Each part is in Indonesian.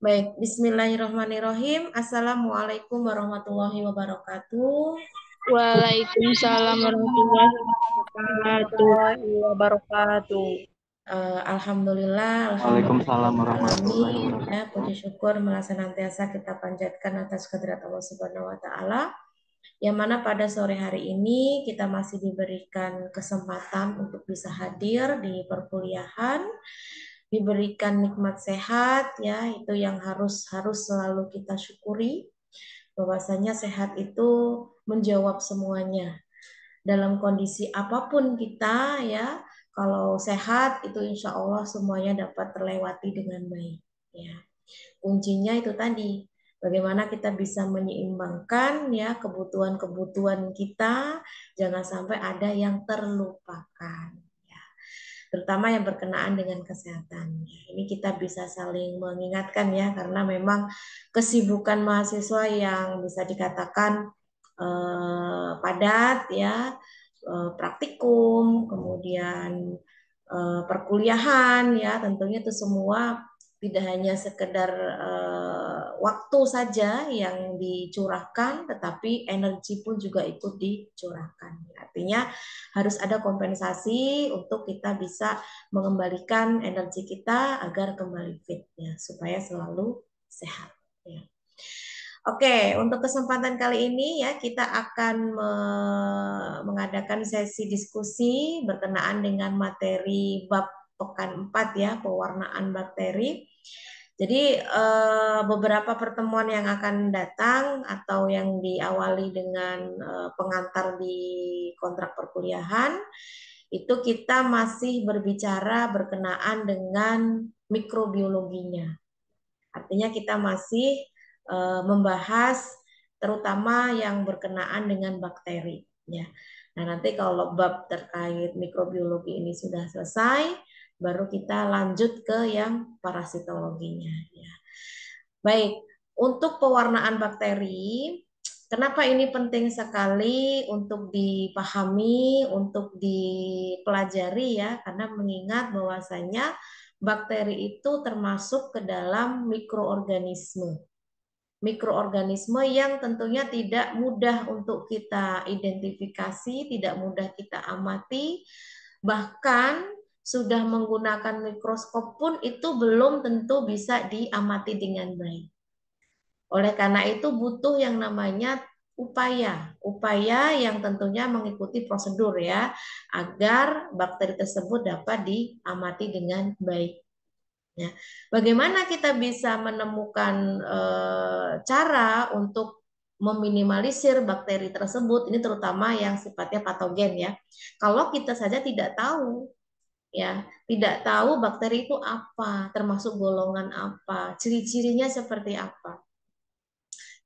Baik, bismillahirrahmanirrahim. Assalamualaikum warahmatullahi wabarakatuh. Waalaikumsalam warahmatullahi wabarakatuh. Uh, Alhamdulillah. Waalaikumsalam warahmatullahi wabarakatuh. Ya, puji syukur merasa nantiasa kita panjatkan atas kehadirat Allah Subhanahu wa taala. Yang mana pada sore hari ini kita masih diberikan kesempatan untuk bisa hadir di perkuliahan diberikan nikmat sehat ya itu yang harus harus selalu kita syukuri bahwasanya sehat itu menjawab semuanya dalam kondisi apapun kita ya kalau sehat itu insya Allah semuanya dapat terlewati dengan baik ya kuncinya itu tadi bagaimana kita bisa menyeimbangkan ya kebutuhan-kebutuhan kita jangan sampai ada yang terlupakan terutama yang berkenaan dengan kesehatan. Ini kita bisa saling mengingatkan ya karena memang kesibukan mahasiswa yang bisa dikatakan eh, padat ya eh, praktikum kemudian eh, perkuliahan ya tentunya itu semua tidak hanya sekedar uh, waktu saja yang dicurahkan, tetapi energi pun juga ikut dicurahkan. Artinya harus ada kompensasi untuk kita bisa mengembalikan energi kita agar kembali fit, ya, supaya selalu sehat. Ya. Oke, untuk kesempatan kali ini ya kita akan me mengadakan sesi diskusi berkenaan dengan materi bab pekan 4 ya pewarnaan bakteri. Jadi eh, beberapa pertemuan yang akan datang atau yang diawali dengan eh, pengantar di kontrak perkuliahan itu kita masih berbicara berkenaan dengan mikrobiologinya. Artinya kita masih eh, membahas terutama yang berkenaan dengan bakteri ya. Nah, nanti kalau bab terkait mikrobiologi ini sudah selesai, baru kita lanjut ke yang parasitologinya. Ya. Baik, untuk pewarnaan bakteri, kenapa ini penting sekali untuk dipahami, untuk dipelajari ya, karena mengingat bahwasanya bakteri itu termasuk ke dalam mikroorganisme. Mikroorganisme yang tentunya tidak mudah untuk kita identifikasi, tidak mudah kita amati, bahkan sudah menggunakan mikroskop pun itu belum tentu bisa diamati dengan baik. Oleh karena itu butuh yang namanya upaya, upaya yang tentunya mengikuti prosedur ya, agar bakteri tersebut dapat diamati dengan baik. Ya. Bagaimana kita bisa menemukan e, cara untuk meminimalisir bakteri tersebut, ini terutama yang sifatnya patogen ya. Kalau kita saja tidak tahu ya tidak tahu bakteri itu apa termasuk golongan apa ciri-cirinya seperti apa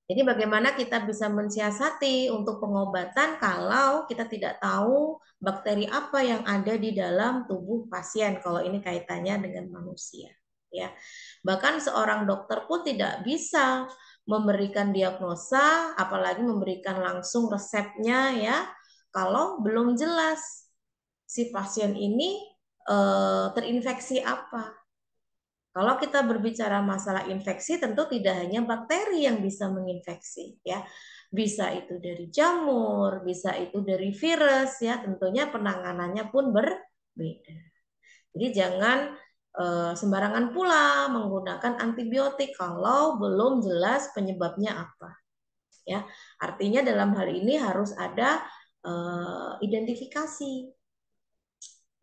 jadi bagaimana kita bisa mensiasati untuk pengobatan kalau kita tidak tahu bakteri apa yang ada di dalam tubuh pasien kalau ini kaitannya dengan manusia ya bahkan seorang dokter pun tidak bisa memberikan diagnosa apalagi memberikan langsung resepnya ya kalau belum jelas si pasien ini eh, terinfeksi apa. Kalau kita berbicara masalah infeksi, tentu tidak hanya bakteri yang bisa menginfeksi, ya. Bisa itu dari jamur, bisa itu dari virus, ya. Tentunya penanganannya pun berbeda. Jadi jangan eh, sembarangan pula menggunakan antibiotik kalau belum jelas penyebabnya apa, ya. Artinya dalam hal ini harus ada eh, identifikasi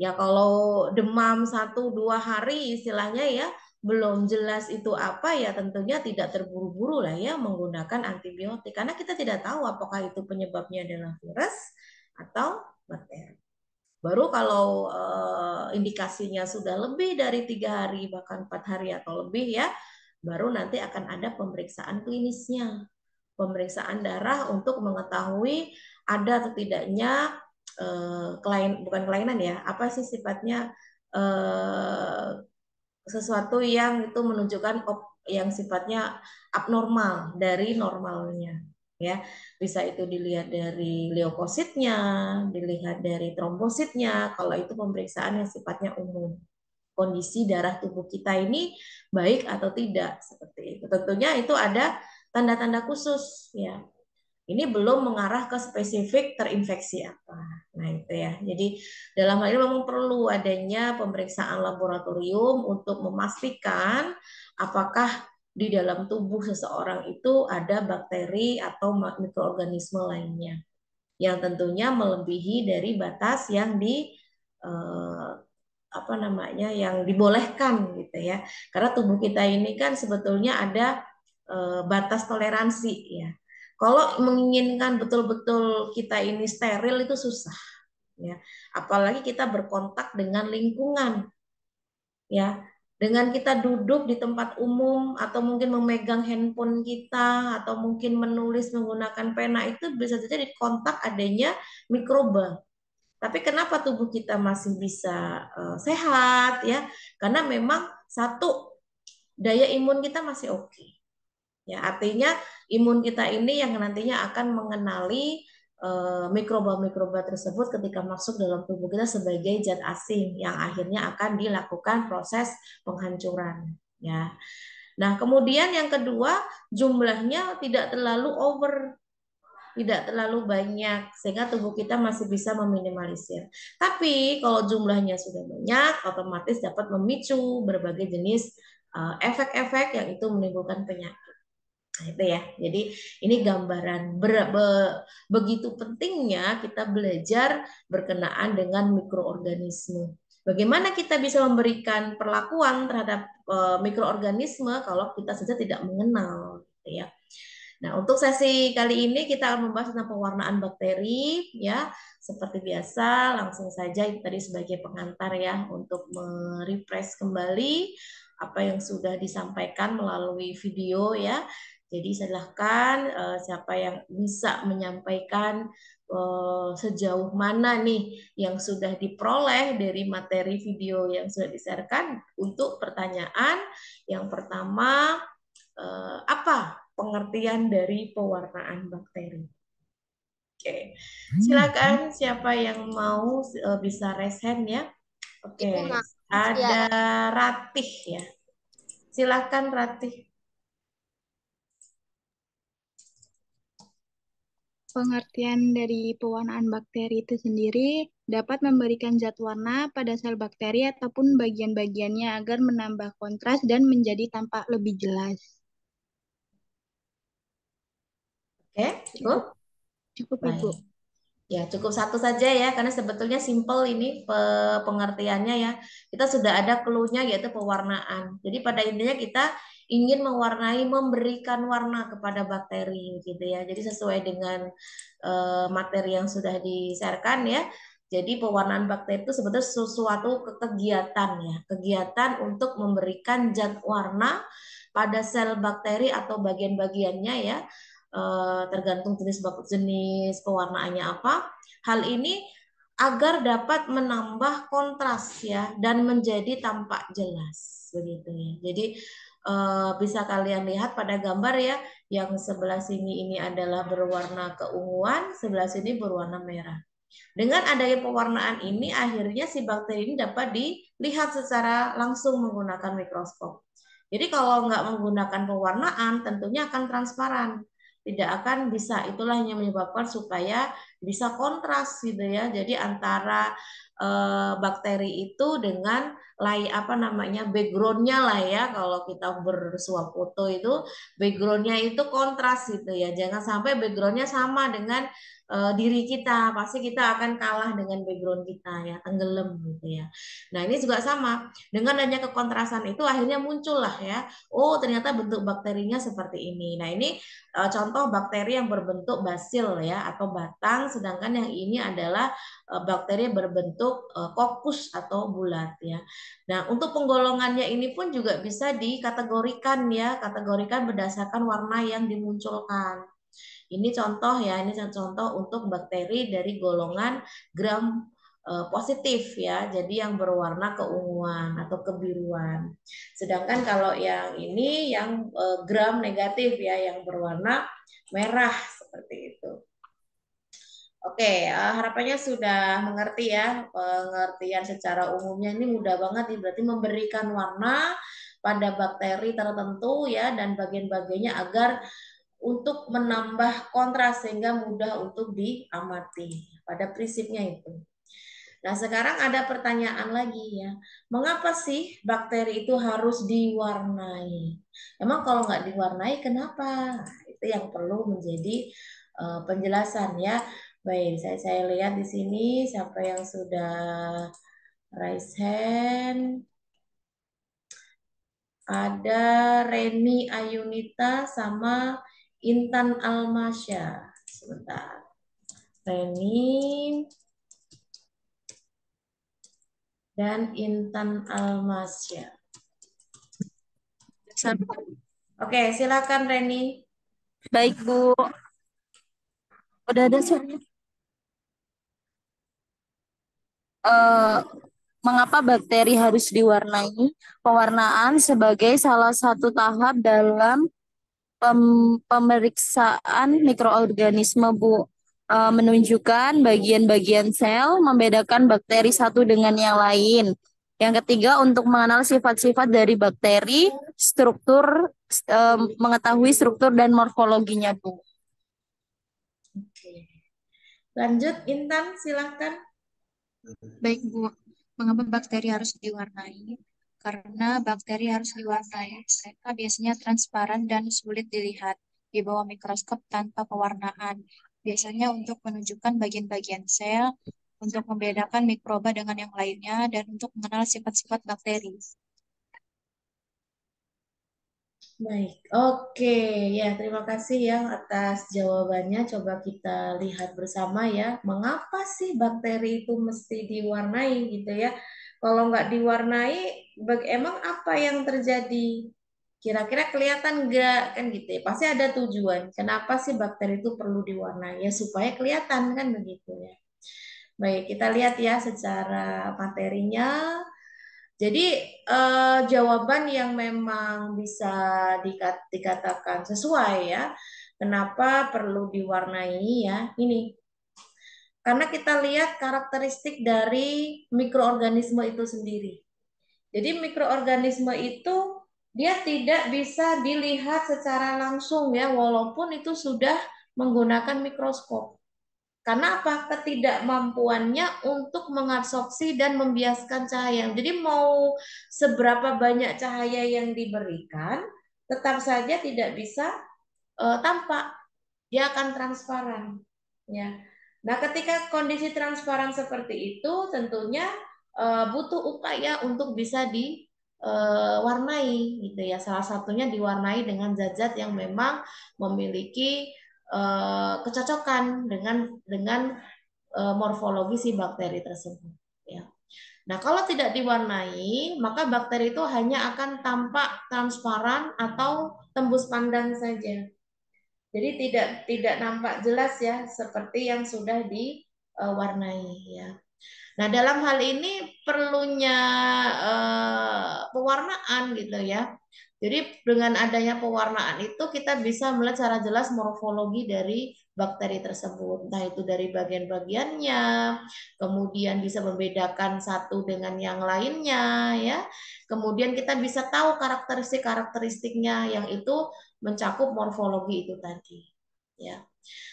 Ya kalau demam satu dua hari istilahnya ya belum jelas itu apa ya tentunya tidak terburu-buru lah ya menggunakan antibiotik karena kita tidak tahu apakah itu penyebabnya adalah virus atau bakteri. Baru kalau e, indikasinya sudah lebih dari tiga hari bahkan empat hari atau lebih ya, baru nanti akan ada pemeriksaan klinisnya, pemeriksaan darah untuk mengetahui ada atau tidaknya Eh, klien bukan kelainan ya apa sih sifatnya uh, sesuatu yang itu menunjukkan yang sifatnya abnormal dari normalnya ya bisa itu dilihat dari leukositnya dilihat dari trombositnya kalau itu pemeriksaan yang sifatnya umum kondisi darah tubuh kita ini baik atau tidak seperti itu tentunya itu ada tanda-tanda khusus ya ini belum mengarah ke spesifik terinfeksi apa. Nah, itu ya. Jadi dalam hal ini memang perlu adanya pemeriksaan laboratorium untuk memastikan apakah di dalam tubuh seseorang itu ada bakteri atau mikroorganisme lainnya yang tentunya melebihi dari batas yang di eh, apa namanya yang dibolehkan gitu ya. Karena tubuh kita ini kan sebetulnya ada eh, batas toleransi ya kalau menginginkan betul-betul kita ini steril itu susah, ya. Apalagi kita berkontak dengan lingkungan, ya. Dengan kita duduk di tempat umum atau mungkin memegang handphone kita atau mungkin menulis menggunakan pena itu bisa saja kontak adanya mikroba. Tapi kenapa tubuh kita masih bisa uh, sehat ya? Karena memang satu daya imun kita masih oke. Okay. Ya, artinya imun kita ini yang nantinya akan mengenali eh, mikroba-mikroba tersebut ketika masuk dalam tubuh kita sebagai zat asing yang akhirnya akan dilakukan proses penghancuran ya. Nah, kemudian yang kedua, jumlahnya tidak terlalu over tidak terlalu banyak sehingga tubuh kita masih bisa meminimalisir. Tapi kalau jumlahnya sudah banyak, otomatis dapat memicu berbagai jenis eh, efek-efek yang itu menimbulkan penyakit. Nah, itu ya. Jadi ini gambaran ber, be, begitu pentingnya kita belajar berkenaan dengan mikroorganisme. Bagaimana kita bisa memberikan perlakuan terhadap e, mikroorganisme kalau kita saja tidak mengenal, gitu ya. Nah, untuk sesi kali ini kita akan membahas tentang pewarnaan bakteri ya. Seperti biasa, langsung saja itu tadi sebagai pengantar ya untuk merefresh kembali apa yang sudah disampaikan melalui video ya. Jadi silahkan uh, siapa yang bisa menyampaikan uh, sejauh mana nih yang sudah diperoleh dari materi video yang sudah disiarkan untuk pertanyaan yang pertama uh, apa pengertian dari pewarnaan bakteri. Oke, okay. Hmm, silakan hmm. siapa yang mau uh, bisa resen ya. Oke, okay. Iya, ya. ada Ratih ya. Silakan Ratih. Pengertian dari pewarnaan bakteri itu sendiri dapat memberikan zat warna pada sel bakteri ataupun bagian-bagiannya agar menambah kontras dan menjadi tampak lebih jelas. Oke, cukup? Cukup, Ibu. Ya, cukup satu saja ya, karena sebetulnya simple ini pengertiannya ya. Kita sudah ada clue-nya yaitu pewarnaan. Jadi pada intinya kita ingin mewarnai, memberikan warna kepada bakteri gitu ya. Jadi sesuai dengan uh, materi yang sudah disiarkan ya. Jadi pewarnaan bakteri itu sebetulnya sesuatu kegiatan ya, kegiatan untuk memberikan zat warna pada sel bakteri atau bagian-bagiannya ya, uh, tergantung jenis jenis pewarnaannya apa. Hal ini agar dapat menambah kontras ya dan menjadi tampak jelas begitu ya. Jadi Eh, bisa kalian lihat pada gambar ya, yang sebelah sini ini adalah berwarna keunguan, sebelah sini berwarna merah. Dengan adanya pewarnaan ini, akhirnya si bakteri ini dapat dilihat secara langsung menggunakan mikroskop. Jadi kalau nggak menggunakan pewarnaan, tentunya akan transparan tidak akan bisa itulah yang menyebabkan supaya bisa kontras gitu ya jadi antara e, bakteri itu dengan lay apa namanya backgroundnya lah ya kalau kita bersuap foto itu backgroundnya itu kontras gitu ya jangan sampai backgroundnya sama dengan uh, diri kita pasti kita akan kalah dengan background kita ya tenggelam gitu ya nah ini juga sama dengan adanya kekontrasan itu akhirnya muncullah ya oh ternyata bentuk bakterinya seperti ini nah ini uh, contoh bakteri yang berbentuk basil ya atau batang sedangkan yang ini adalah uh, bakteri berbentuk uh, kokus atau bulat ya nah untuk penggolongannya ini pun juga bisa dikategorikan ya kategorikan berdasarkan warna yang dimunculkan ini contoh ya, ini contoh untuk bakteri dari golongan gram e, positif ya, jadi yang berwarna keunguan atau kebiruan. Sedangkan kalau yang ini yang e, gram negatif ya, yang berwarna merah seperti itu. Oke, e, harapannya sudah mengerti ya pengertian secara umumnya ini mudah banget ya. berarti memberikan warna pada bakteri tertentu ya dan bagian-bagiannya agar untuk menambah kontras sehingga mudah untuk diamati. Pada prinsipnya itu. Nah, sekarang ada pertanyaan lagi ya. Mengapa sih bakteri itu harus diwarnai? Emang kalau nggak diwarnai kenapa? Nah, itu yang perlu menjadi uh, penjelasan ya. Baik, saya saya lihat di sini siapa yang sudah raise hand. Ada Reni Ayunita sama Intan Almasya. Sebentar. Reni dan Intan Almasya. Oke, silakan Reni. Baik, Bu. Udah ada suaranya? Uh, eh, mengapa bakteri harus diwarnai? Pewarnaan sebagai salah satu tahap dalam pem, pemeriksaan mikroorganisme Bu uh, menunjukkan bagian-bagian sel membedakan bakteri satu dengan yang lain. Yang ketiga untuk mengenal sifat-sifat dari bakteri, struktur e, mengetahui struktur dan morfologinya, Bu. Oke. Lanjut Intan, silahkan. Baik, Bu. Mengapa bakteri harus diwarnai? karena bakteri harus diwarnai. Mereka biasanya transparan dan sulit dilihat di bawah mikroskop tanpa pewarnaan. Biasanya untuk menunjukkan bagian-bagian sel, untuk membedakan mikroba dengan yang lainnya, dan untuk mengenal sifat-sifat bakteri. Baik, oke ya terima kasih ya atas jawabannya. Coba kita lihat bersama ya, mengapa sih bakteri itu mesti diwarnai gitu ya? Kalau nggak diwarnai, baga- emang apa yang terjadi? Kira-kira kelihatan nggak kan gitu ya? Pasti ada tujuan. Kenapa sih bakteri itu perlu diwarnai? Ya supaya kelihatan kan begitu ya. Baik, kita lihat ya secara materinya. Jadi eh, jawaban yang memang bisa dikatakan sesuai ya. Kenapa perlu diwarnai ya? Ini karena kita lihat karakteristik dari mikroorganisme itu sendiri. Jadi mikroorganisme itu dia tidak bisa dilihat secara langsung ya walaupun itu sudah menggunakan mikroskop. Karena apa? Ketidakmampuannya untuk mengabsorpsi dan membiaskan cahaya. Jadi mau seberapa banyak cahaya yang diberikan, tetap saja tidak bisa uh, tampak. Dia akan transparan. Ya. Nah, ketika kondisi transparan seperti itu, tentunya uh, butuh upaya untuk bisa diwarnai eh, uh, gitu ya. Salah satunya diwarnai dengan zat-zat yang memang memiliki uh, kecocokan dengan dengan uh, morfologi si bakteri tersebut ya. Nah, kalau tidak diwarnai, maka bakteri itu hanya akan tampak transparan atau tembus pandang saja jadi tidak tidak nampak jelas ya seperti yang sudah diwarnai e, ya. Nah, dalam hal ini perlunya uh, pewarnaan gitu ya. Jadi dengan adanya pewarnaan itu kita bisa melihat secara jelas morfologi dari bakteri tersebut. Nah itu dari bagian-bagiannya, kemudian bisa membedakan satu dengan yang lainnya ya. Kemudian kita bisa tahu karakteristik-karakteristiknya yang itu mencakup morfologi itu tadi ya.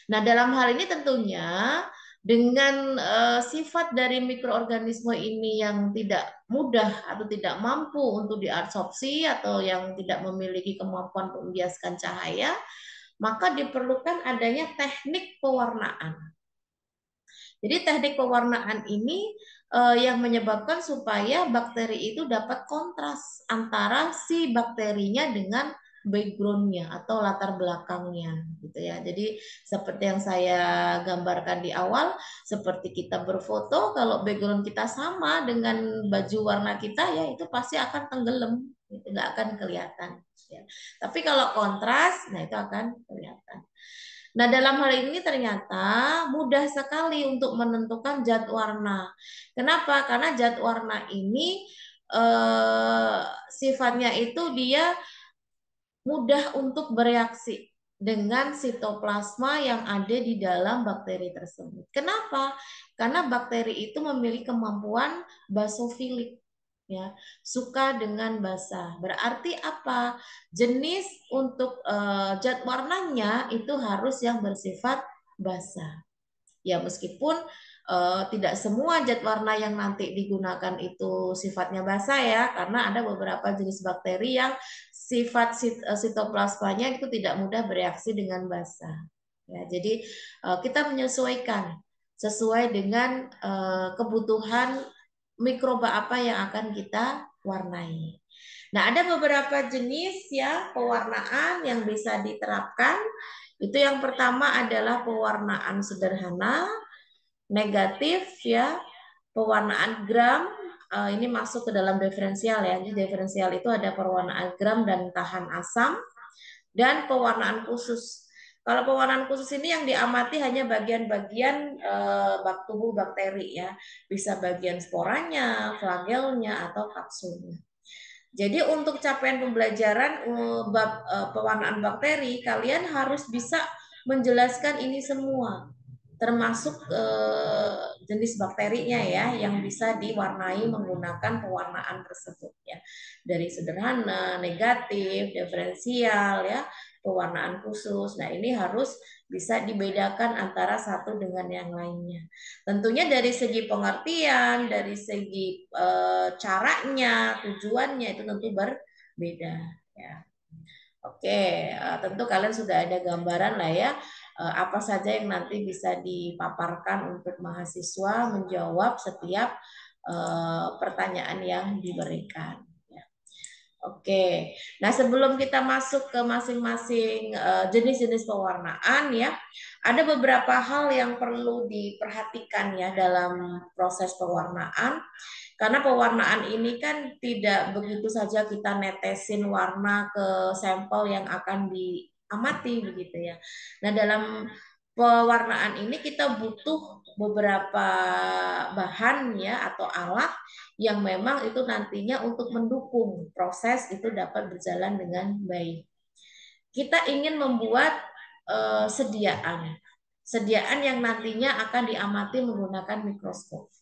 Nah, dalam hal ini tentunya dengan uh, sifat dari mikroorganisme ini yang tidak mudah atau tidak mampu untuk diabsorpsi atau yang tidak memiliki kemampuan membiaskan cahaya, maka diperlukan adanya teknik pewarnaan. Jadi teknik pewarnaan ini uh, yang menyebabkan supaya bakteri itu dapat kontras antara si bakterinya dengan backgroundnya atau latar belakangnya gitu ya jadi seperti yang saya gambarkan di awal seperti kita berfoto kalau background kita sama dengan baju warna kita ya itu pasti akan tenggelam tidak gitu. akan kelihatan ya tapi kalau kontras nah itu akan kelihatan Nah, dalam hal ini ternyata mudah sekali untuk menentukan zat warna. Kenapa? Karena zat warna ini eh, sifatnya itu dia mudah untuk bereaksi dengan sitoplasma yang ada di dalam bakteri tersebut. Kenapa? Karena bakteri itu memiliki kemampuan basofilik ya, suka dengan basah. Berarti apa? Jenis untuk uh, zat warnanya itu harus yang bersifat basah. Ya, meskipun Eh, tidak semua zat warna yang nanti digunakan itu sifatnya basah ya, karena ada beberapa jenis bakteri yang sifat sit eh, sitoplasmanya itu tidak mudah bereaksi dengan basah. Ya, jadi eh, kita menyesuaikan sesuai dengan kebutuhan mikroba apa yang akan kita warnai. Nah, ada beberapa jenis ya pewarnaan yang bisa diterapkan. Itu yang pertama adalah pewarnaan sederhana, negatif ya pewarnaan gram uh, ini masuk ke dalam diferensial ya. Jadi diferensial itu ada pewarnaan gram dan tahan asam dan pewarnaan khusus. Kalau pewarnaan khusus ini yang diamati hanya bagian-bagian uh, tubuh bakteri ya, bisa bagian sporanya, flagelnya atau kapsulnya. Jadi untuk capaian pembelajaran eh, pewarnaan bakteri, kalian harus bisa menjelaskan ini semua termasuk eh, jenis bakterinya ya yang bisa diwarnai menggunakan pewarnaan tersebut ya dari sederhana negatif diferensial ya pewarnaan khusus nah ini harus bisa dibedakan antara satu dengan yang lainnya tentunya dari segi pengertian dari segi eh, caranya tujuannya itu tentu berbeda ya oke eh, tentu kalian sudah ada gambaran lah ya Eh, apa saja yang nanti bisa dipaparkan untuk mahasiswa menjawab setiap eh, pertanyaan yang diberikan. Ya. Oke, nah sebelum kita masuk ke masing-masing eh, jenis-jenis pewarnaan ya, ada beberapa hal yang perlu diperhatikan ya dalam proses pewarnaan. Karena pewarnaan ini kan tidak begitu saja kita netesin warna ke sampel yang akan di amati begitu ya. Nah dalam pewarnaan ini kita butuh beberapa bahan ya atau alat yang memang itu nantinya untuk mendukung proses itu dapat berjalan dengan baik. Kita ingin membuat uh, sediaan, sediaan yang nantinya akan diamati menggunakan mikroskop.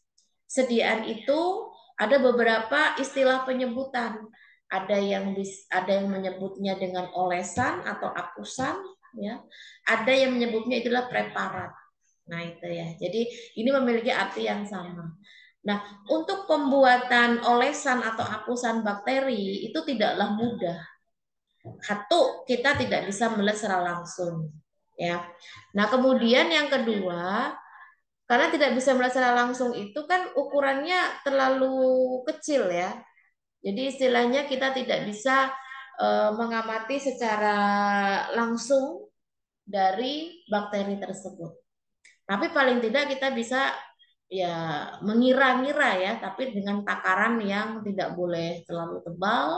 Sediaan itu ada beberapa istilah penyebutan ada yang bis, ada yang menyebutnya dengan olesan atau akusan ya ada yang menyebutnya itulah preparat nah itu ya jadi ini memiliki arti yang sama nah untuk pembuatan olesan atau akusan bakteri itu tidaklah mudah satu kita tidak bisa melihat secara langsung ya nah kemudian yang kedua karena tidak bisa melihat secara langsung itu kan ukurannya terlalu kecil ya jadi istilahnya kita tidak bisa eh, mengamati secara langsung dari bakteri tersebut. Tapi paling tidak kita bisa ya mengira-ngira ya, tapi dengan takaran yang tidak boleh terlalu tebal,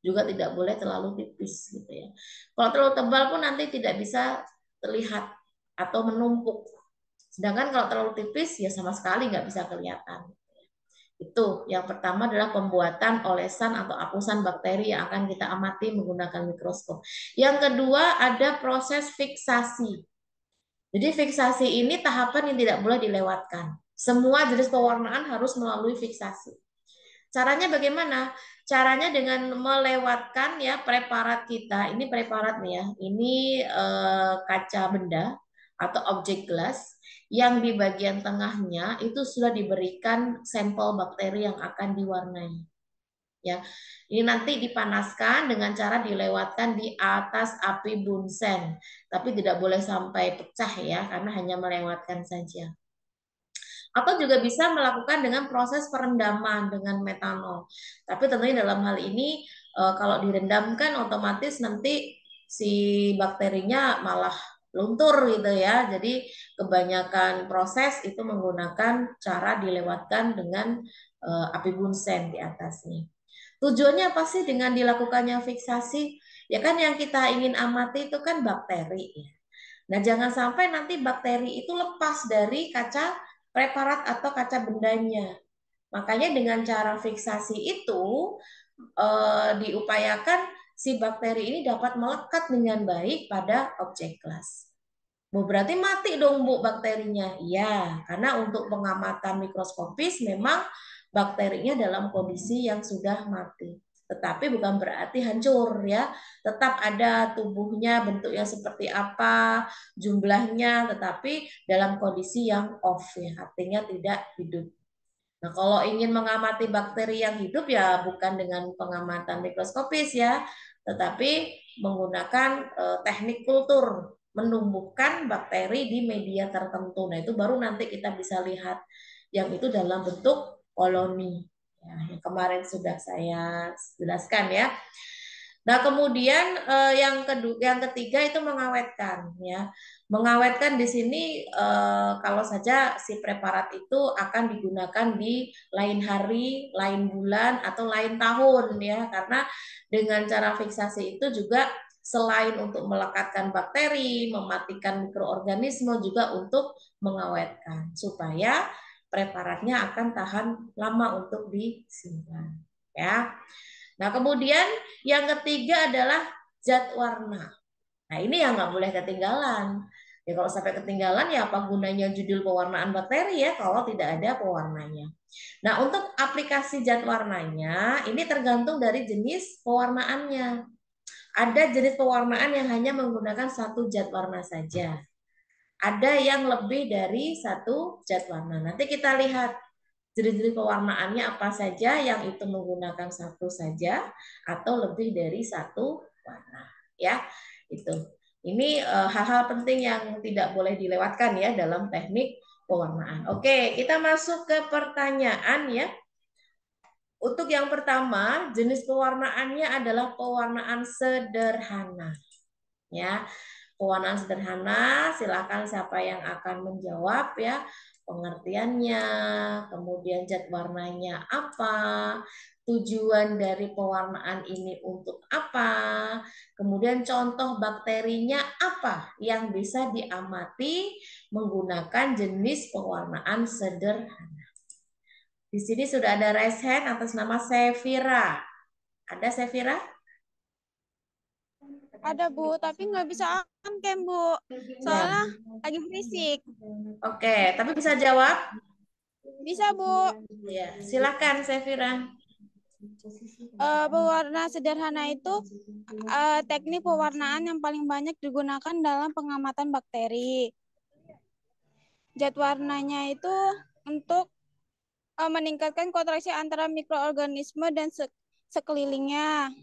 juga tidak boleh terlalu tipis gitu ya. Kalau terlalu tebal pun nanti tidak bisa terlihat atau menumpuk. Sedangkan kalau terlalu tipis ya sama sekali nggak bisa kelihatan. Itu yang pertama adalah pembuatan olesan atau apusan bakteri yang akan kita amati menggunakan mikroskop. Yang kedua ada proses fiksasi. Jadi fiksasi ini tahapan yang tidak boleh dilewatkan. Semua jenis pewarnaan harus melalui fiksasi. Caranya bagaimana? Caranya dengan melewatkan ya preparat kita. Ini preparat nih ya. Ini eh, kaca benda atau objek gelas yang di bagian tengahnya itu sudah diberikan sampel bakteri yang akan diwarnai. Ya, ini nanti dipanaskan dengan cara dilewatkan di atas api bunsen, tapi tidak boleh sampai pecah ya, karena hanya melewatkan saja. Atau juga bisa melakukan dengan proses perendaman dengan metanol. Tapi tentunya dalam hal ini eh, kalau direndamkan otomatis nanti si bakterinya malah luntur gitu ya. Jadi kebanyakan proses itu menggunakan cara dilewatkan dengan uh, api bunsen di atasnya. Tujuannya apa sih dengan dilakukannya fiksasi? Ya kan yang kita ingin amati itu kan bakteri ya. Nah, jangan sampai nanti bakteri itu lepas dari kaca preparat atau kaca bendanya. Makanya dengan cara fiksasi itu e, diupayakan si bakteri ini dapat melekat dengan baik pada objek kelas. Bu, berarti mati dong Bu bakterinya. Ya, karena untuk pengamatan mikroskopis memang bakterinya dalam kondisi yang sudah mati. Tetapi bukan berarti hancur ya. Tetap ada tubuhnya, bentuknya seperti apa, jumlahnya, tetapi dalam kondisi yang off ya, artinya tidak hidup. Nah, kalau ingin mengamati bakteri yang hidup ya bukan dengan pengamatan mikroskopis ya, tetapi menggunakan eh, teknik kultur menumbuhkan bakteri di media tertentu. Nah, itu baru nanti kita bisa lihat yang itu dalam bentuk koloni. Ya, yang kemarin sudah saya jelaskan ya. Nah, kemudian eh, yang kedua yang ketiga itu mengawetkan ya. Mengawetkan di sini eh, kalau saja si preparat itu akan digunakan di lain hari, lain bulan atau lain tahun ya karena dengan cara fiksasi itu juga selain untuk melekatkan bakteri, mematikan mikroorganisme juga untuk mengawetkan supaya preparatnya akan tahan lama untuk disimpan ya. Nah, kemudian yang ketiga adalah zat warna. Nah, ini yang nggak boleh ketinggalan. Ya kalau sampai ketinggalan ya apa gunanya judul pewarnaan bakteri ya kalau tidak ada pewarnanya. Nah untuk aplikasi zat warnanya ini tergantung dari jenis pewarnaannya. Ada jenis pewarnaan yang hanya menggunakan satu zat warna saja. Ada yang lebih dari satu zat warna. Nanti kita lihat jenis-jenis pewarnaannya apa saja yang itu menggunakan satu saja atau lebih dari satu warna. Ya, itu. Ini eh, hal-hal penting yang tidak boleh dilewatkan ya dalam teknik pewarnaan. Oke, kita masuk ke pertanyaan ya. Untuk yang pertama, jenis pewarnaannya adalah pewarnaan sederhana. Ya, pewarnaan sederhana, silakan siapa yang akan menjawab ya pengertiannya, kemudian cat warnanya apa, tujuan dari pewarnaan ini untuk apa, kemudian contoh bakterinya apa yang bisa diamati menggunakan jenis pewarnaan sederhana. Di sini sudah ada raise hand atas nama Sevira. Ada Sevira? Ada Bu, tapi nggak bisa on cam Bu, soalnya lagi fisik Oke, tapi bisa jawab? Bisa Bu. Ya, silakan Sevira. Uh, pewarna sederhana itu uh, teknik pewarnaan yang paling banyak digunakan dalam pengamatan bakteri. Zat warnanya itu untuk uh, meningkatkan kontraksi antara mikroorganisme dan sekelilingnya.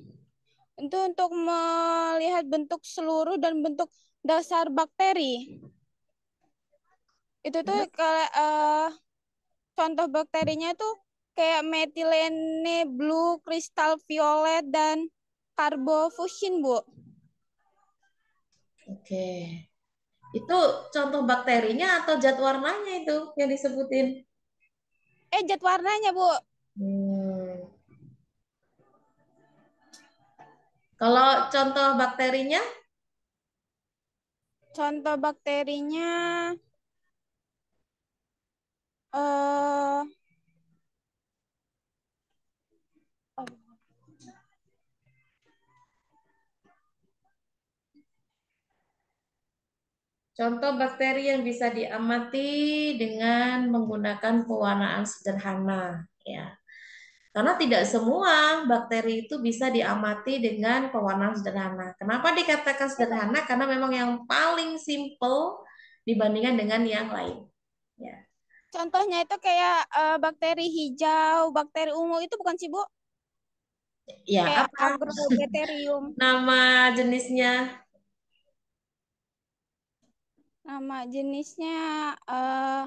Itu untuk melihat bentuk seluruh dan bentuk dasar bakteri. Itu tuh kalau uh, contoh bakterinya tuh kayak metilene blue, kristal violet, dan karbofusin, Bu. Oke. Itu contoh bakterinya atau zat warnanya itu yang disebutin? Eh, zat warnanya, Bu. Hmm. Kalau contoh bakterinya? Contoh bakterinya eh uh, Contoh bakteri yang bisa diamati dengan menggunakan pewarnaan sederhana, ya. Karena tidak semua bakteri itu bisa diamati dengan pewarnaan sederhana. Kenapa dikatakan sederhana? Karena memang yang paling simple dibandingkan dengan yang lain. Ya. Contohnya itu kayak uh, bakteri hijau, bakteri ungu itu bukan sih, Bu? Ya, kayak apa? Agrobaterium. Nama jenisnya Nama jenisnya uh,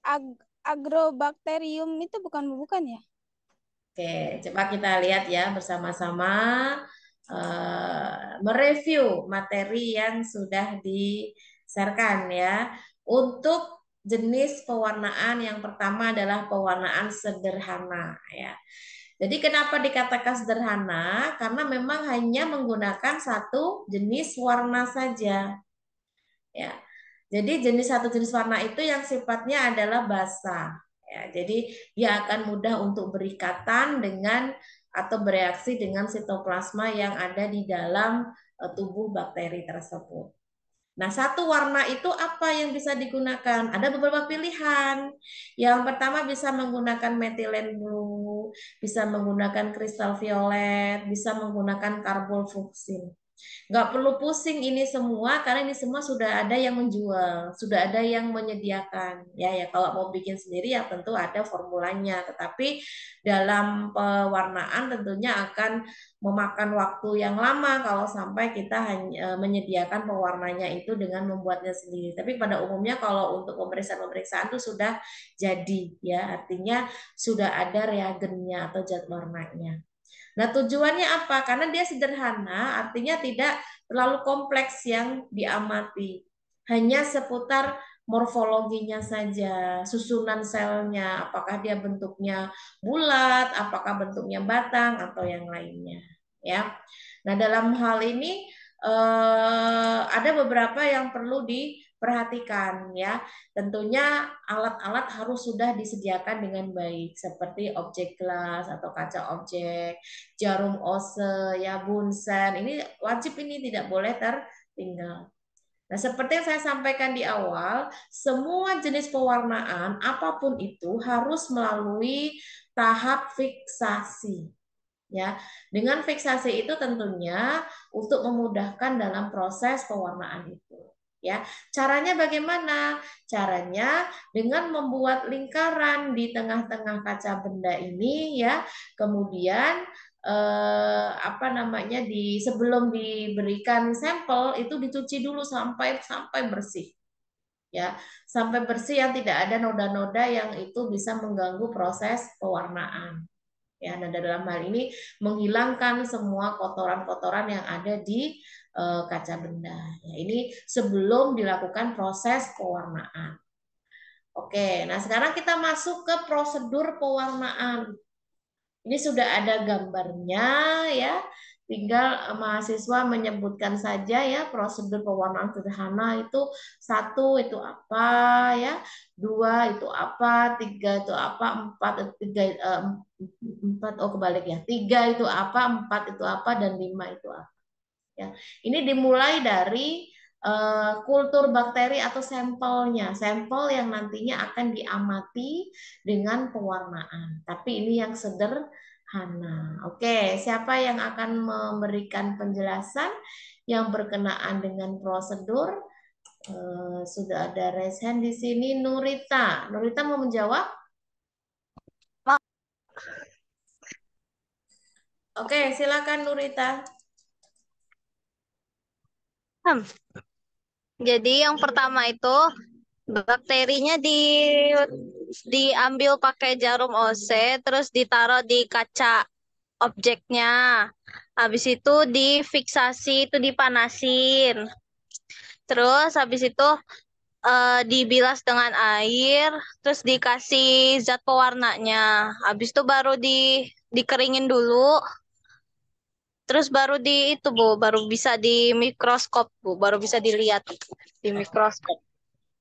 ag agrobakterium itu bukan bukan ya? Oke, coba kita lihat ya bersama-sama uh, mereview materi yang sudah diserkan ya. Untuk jenis pewarnaan yang pertama adalah pewarnaan sederhana ya. Jadi kenapa dikatakan sederhana? Karena memang hanya menggunakan satu jenis warna saja. Ya. Jadi jenis satu jenis warna itu yang sifatnya adalah basah. Ya, jadi dia akan mudah untuk berikatan dengan atau bereaksi dengan sitoplasma yang ada di dalam e, tubuh bakteri tersebut. Nah, satu warna itu apa yang bisa digunakan? Ada beberapa pilihan. Yang pertama bisa menggunakan metilen blue, bisa menggunakan kristal violet, bisa menggunakan karbol fuksin. Nggak perlu pusing ini semua karena ini semua sudah ada yang menjual, sudah ada yang menyediakan. Ya ya kalau mau bikin sendiri ya tentu ada formulanya, tetapi dalam pewarnaan tentunya akan memakan waktu yang lama kalau sampai kita hanya e, menyediakan pewarnanya itu dengan membuatnya sendiri. Tapi pada umumnya kalau untuk pemeriksaan-pemeriksaan itu sudah jadi ya, artinya sudah ada reagennya atau zat warnanya. Nah, tujuannya apa? Karena dia sederhana, artinya tidak terlalu kompleks yang diamati. Hanya seputar morfologinya saja, susunan selnya, apakah dia bentuknya bulat, apakah bentuknya batang atau yang lainnya, ya. Nah, dalam hal ini eh, ada beberapa yang perlu di perhatikan ya. Tentunya alat-alat harus sudah disediakan dengan baik seperti objek gelas atau kaca objek, jarum ose, ya bunsen. Ini wajib ini tidak boleh tertinggal. Nah, seperti yang saya sampaikan di awal, semua jenis pewarnaan apapun itu harus melalui tahap fiksasi. Ya, dengan fiksasi itu tentunya untuk memudahkan dalam proses pewarnaan itu ya. Caranya bagaimana? Caranya dengan membuat lingkaran di tengah-tengah kaca benda ini ya. Kemudian eh, apa namanya di sebelum diberikan sampel itu dicuci dulu sampai sampai bersih. Ya, sampai bersih yang tidak ada noda-noda yang itu bisa mengganggu proses pewarnaan. Ya, nah dalam hal ini menghilangkan semua kotoran-kotoran yang ada di Eh, kaca benda. Ya, ini sebelum dilakukan proses pewarnaan. Oke, nah sekarang kita masuk ke prosedur pewarnaan. Ini sudah ada gambarnya ya. Tinggal eh, mahasiswa menyebutkan saja ya prosedur pewarnaan sederhana itu satu itu apa ya, dua itu apa, tiga itu apa, empat eh, tiga empat oh kebalik ya, tiga itu apa, empat itu apa dan lima itu apa. Ya. Ini dimulai dari uh, kultur bakteri atau sampelnya, sampel yang nantinya akan diamati dengan pewarnaan. Tapi ini yang sederhana. Oke, siapa yang akan memberikan penjelasan yang berkenaan dengan prosedur? Uh, sudah ada raise hand di sini Nurita. Nurita mau menjawab? Oke, silakan Nurita. Hmm. Jadi yang pertama itu bakterinya di diambil pakai jarum OC terus ditaruh di kaca objeknya. Habis itu difiksasi itu dipanasin. Terus habis itu e, dibilas dengan air, terus dikasih zat pewarnanya. Habis itu baru di dikeringin dulu, Terus baru di itu Bu, baru bisa di mikroskop Bu, baru bisa dilihat di mikroskop.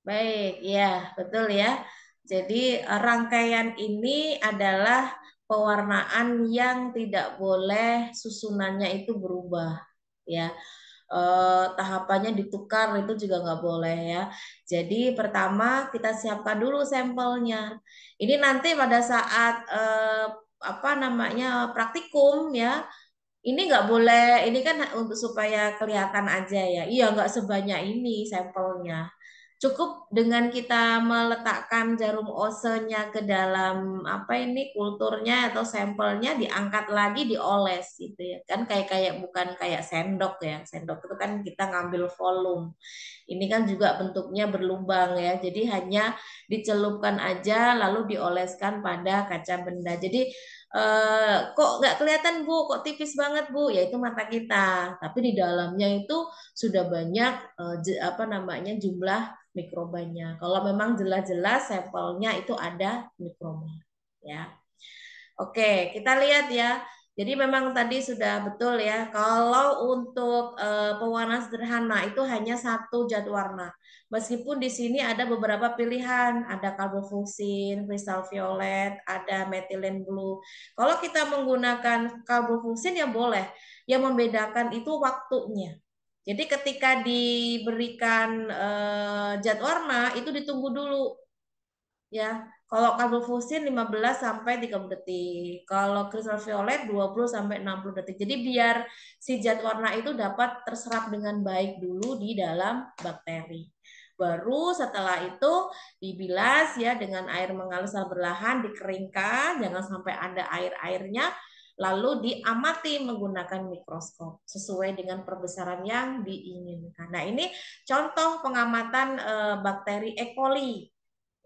Baik, ya, betul ya. Jadi eh, rangkaian ini adalah pewarnaan yang tidak boleh susunannya itu berubah ya eh, tahapannya ditukar itu juga nggak boleh ya jadi pertama kita siapkan dulu sampelnya ini nanti pada saat eh, apa namanya praktikum ya ini nggak boleh, ini kan untuk supaya kelihatan aja ya. Iya, nggak sebanyak ini sampelnya. Cukup dengan kita meletakkan jarum osenya ke dalam apa ini kulturnya atau sampelnya diangkat lagi dioles gitu ya. Kan kayak kayak bukan kayak sendok ya. Sendok itu kan kita ngambil volume. Ini kan juga bentuknya berlubang ya. Jadi hanya dicelupkan aja lalu dioleskan pada kaca benda. Jadi e, kok nggak kelihatan bu, kok tipis banget bu, yaitu mata kita. Tapi di dalamnya itu sudah banyak e, apa namanya jumlah mikrobanya. Kalau memang jelas-jelas sampelnya itu ada mikroba, ya. Oke, kita lihat ya. Jadi memang tadi sudah betul ya, kalau untuk e, pewarna sederhana itu hanya satu zat warna. Meskipun di sini ada beberapa pilihan, ada karbofungsin, kristal violet, ada metilen blue. Kalau kita menggunakan karbofungsin ya boleh, yang membedakan itu waktunya. Jadi ketika diberikan e, eh, zat warna itu ditunggu dulu ya kalau karbofusin 15 sampai 30 detik. Kalau kristal violet 20 sampai 60 detik. Jadi biar si zat warna itu dapat terserap dengan baik dulu di dalam bakteri. Baru setelah itu dibilas ya dengan air mengalir secara berlahan, dikeringkan, jangan sampai ada air-airnya lalu diamati menggunakan mikroskop sesuai dengan perbesaran yang diinginkan. Nah, ini contoh pengamatan eh, bakteri E. coli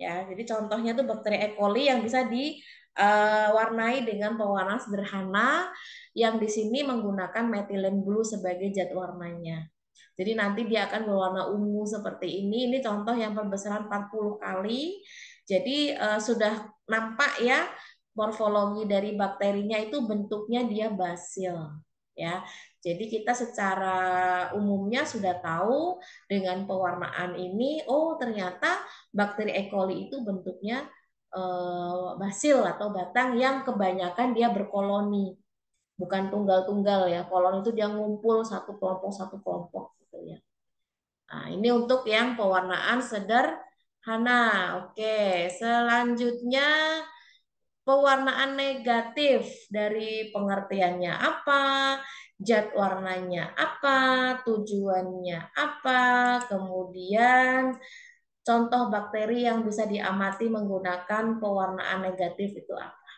Ya, jadi contohnya tuh bakteri E. coli yang bisa diwarnai eh, uh, dengan pewarna sederhana yang di sini menggunakan methylene blue sebagai zat warnanya. Jadi nanti dia akan berwarna ungu seperti ini. Ini contoh yang perbesaran 40 kali. Jadi uh, sudah nampak ya morfologi dari bakterinya itu bentuknya dia basil ya. Jadi kita secara umumnya sudah tahu dengan pewarnaan ini, oh ternyata bakteri E. coli itu bentuknya eh, basil atau batang yang kebanyakan dia berkoloni bukan tunggal-tunggal ya koloni itu dia ngumpul satu kelompok satu kelompok gitu ya nah ini untuk yang pewarnaan sederhana oke selanjutnya pewarnaan negatif dari pengertiannya apa Zat warnanya apa, tujuannya apa, kemudian contoh bakteri yang bisa diamati menggunakan pewarnaan negatif itu apa.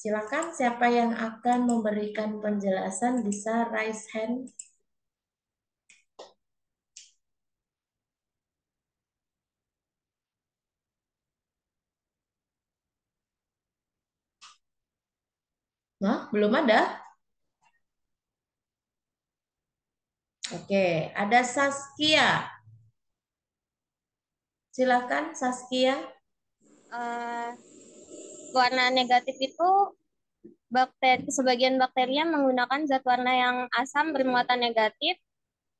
Silakan siapa yang akan memberikan penjelasan bisa raise hand. Nah, belum ada? Oke, ada Saskia. Silakan Saskia. Uh, warna negatif itu bakteri, sebagian bakteria menggunakan zat warna yang asam bermuatan negatif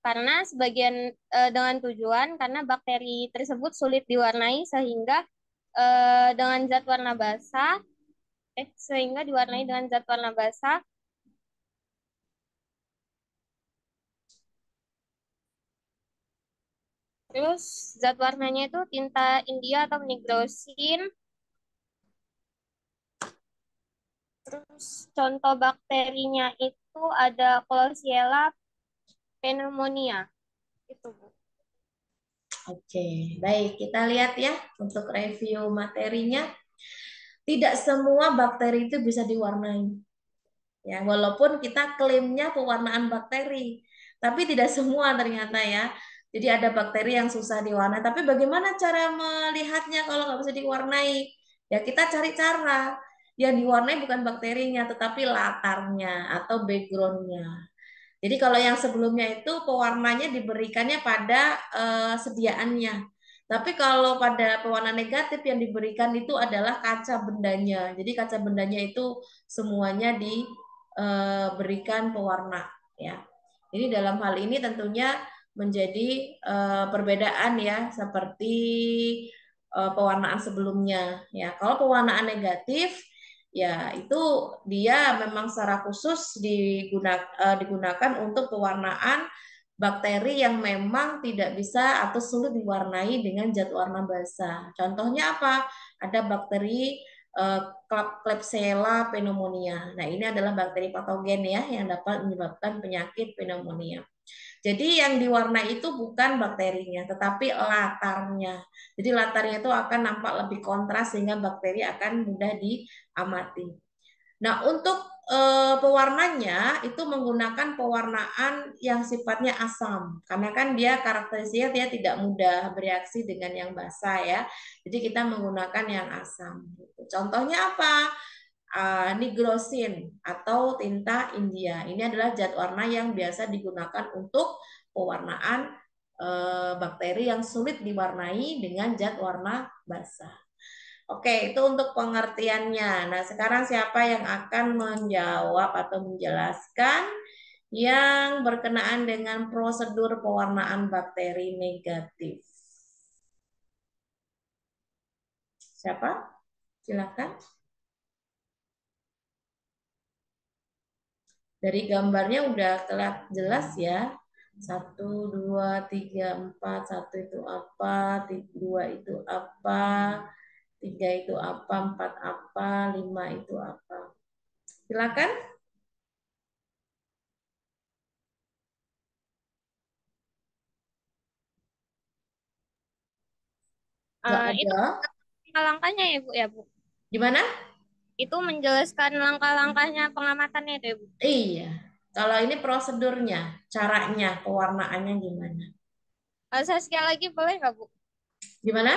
karena sebagian uh, dengan tujuan karena bakteri tersebut sulit diwarnai sehingga uh, dengan zat warna basah eh sehingga diwarnai dengan zat warna basah Terus zat warnanya itu tinta India atau nigrosin. Terus contoh bakterinya itu ada Klosiella pneumonia. Itu, Bu. Oke, baik. Kita lihat ya untuk review materinya. Tidak semua bakteri itu bisa diwarnai. Ya, walaupun kita klaimnya pewarnaan bakteri, tapi tidak semua ternyata ya. Jadi ada bakteri yang susah diwarnai. Tapi bagaimana cara melihatnya kalau nggak bisa diwarnai? Ya kita cari cara. Yang diwarnai bukan bakterinya, tetapi latarnya atau backgroundnya. Jadi kalau yang sebelumnya itu pewarnanya diberikannya pada uh, sediaannya. Tapi kalau pada pewarna negatif yang diberikan itu adalah kaca bendanya. Jadi kaca bendanya itu semuanya diberikan eh, pewarna ya. ini dalam hal ini tentunya menjadi uh, perbedaan ya seperti uh, pewarnaan sebelumnya ya kalau pewarnaan negatif ya itu dia memang secara khusus digunakan uh, eh, digunakan untuk pewarnaan bakteri yang memang tidak bisa atau sulit diwarnai dengan zat warna basa. Contohnya apa? Ada bakteri Klebsiella pneumonia. Nah, ini adalah bakteri patogen ya yang dapat menyebabkan penyakit pneumonia. Jadi yang diwarna itu bukan bakterinya, tetapi latarnya. Jadi latarnya itu akan nampak lebih kontras sehingga bakteri akan mudah diamati. Nah, untuk e, pewarnanya itu menggunakan pewarnaan yang sifatnya asam. Karena kan dia karakteristiknya dia tidak mudah bereaksi dengan yang basah ya. Jadi kita menggunakan yang asam. Contohnya apa? uh, nigrosin atau tinta India. Ini adalah zat warna yang biasa digunakan untuk pewarnaan uh, bakteri yang sulit diwarnai dengan zat warna basah. Oke, itu untuk pengertiannya. Nah, sekarang siapa yang akan menjawab atau menjelaskan yang berkenaan dengan prosedur pewarnaan bakteri negatif? Siapa? Silakan. Dari gambarnya udah kelihatan jelas ya. Satu, dua, tiga, empat. Satu itu apa, dua itu apa, tiga itu apa, empat apa, lima itu apa. Silakan. Uh, itu langkahnya ya Bu ya Bu. Gimana? itu menjelaskan langkah-langkahnya pengamatannya itu, ya, Bu? Iya. Kalau ini prosedurnya, caranya, pewarnaannya gimana? Oh, Saskia lagi boleh nggak, Bu? Gimana?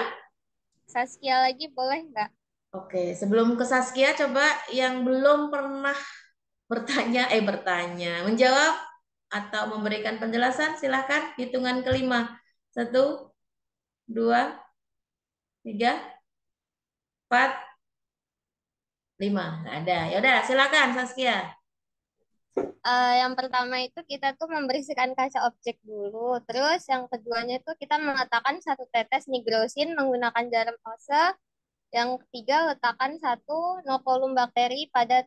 Saskia lagi boleh nggak? Oke, sebelum ke Saskia, coba yang belum pernah bertanya, eh bertanya, menjawab atau memberikan penjelasan, silahkan hitungan kelima. Satu, dua, tiga, empat, Lima, nggak ada. Ya udah, silakan Saskia. Uh, yang pertama itu kita tuh membersihkan kaca objek dulu. Terus yang keduanya itu kita meletakkan satu tetes nigrosin menggunakan jarum pose Yang ketiga letakkan satu volume bakteri pada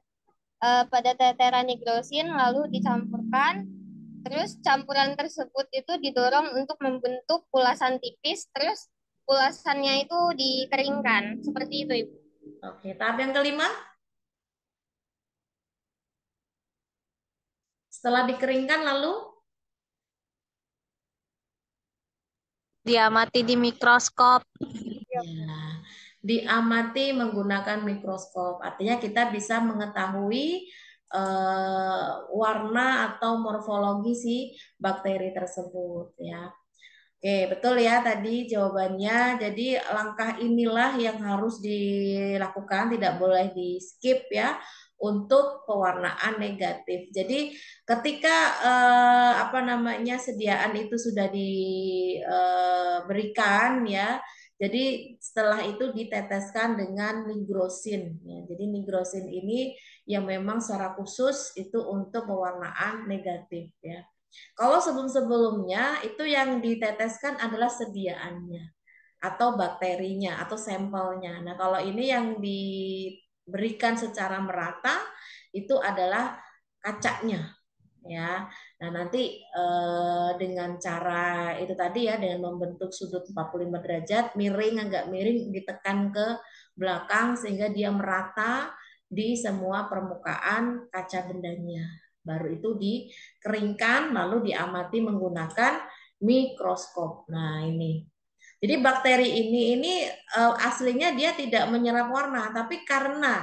uh, pada teteran nigrosin lalu dicampurkan. Terus campuran tersebut itu didorong untuk membentuk pulasan tipis. Terus pulasannya itu dikeringkan. Seperti itu, Ibu. Oke, gitu. tahap yang kelima. Setelah dikeringkan lalu diamati di mikroskop. Ya, diamati menggunakan mikroskop. Artinya kita bisa mengetahui uh, warna atau morfologi si bakteri tersebut ya. Oke, betul ya tadi jawabannya. Jadi langkah inilah yang harus dilakukan, tidak boleh di-skip ya untuk pewarnaan negatif. Jadi ketika eh, apa namanya sediaan itu sudah diberikan eh, ya, jadi setelah itu diteteskan dengan nigrosin. Ya. Jadi nigrosin ini yang memang secara khusus itu untuk pewarnaan negatif ya. Kalau sebelum-sebelumnya itu yang diteteskan adalah sediaannya atau bakterinya atau sampelnya. Nah, kalau ini yang diberikan secara merata itu adalah kacanya ya. Nah, nanti eh, dengan cara itu tadi ya dengan membentuk sudut 45 derajat, miring agak miring ditekan ke belakang sehingga dia merata di semua permukaan kaca bendanya. Baru itu dikeringkan lalu diamati menggunakan mikroskop. Nah, ini. Jadi bakteri ini ini eh, aslinya dia tidak menyerap warna, tapi karena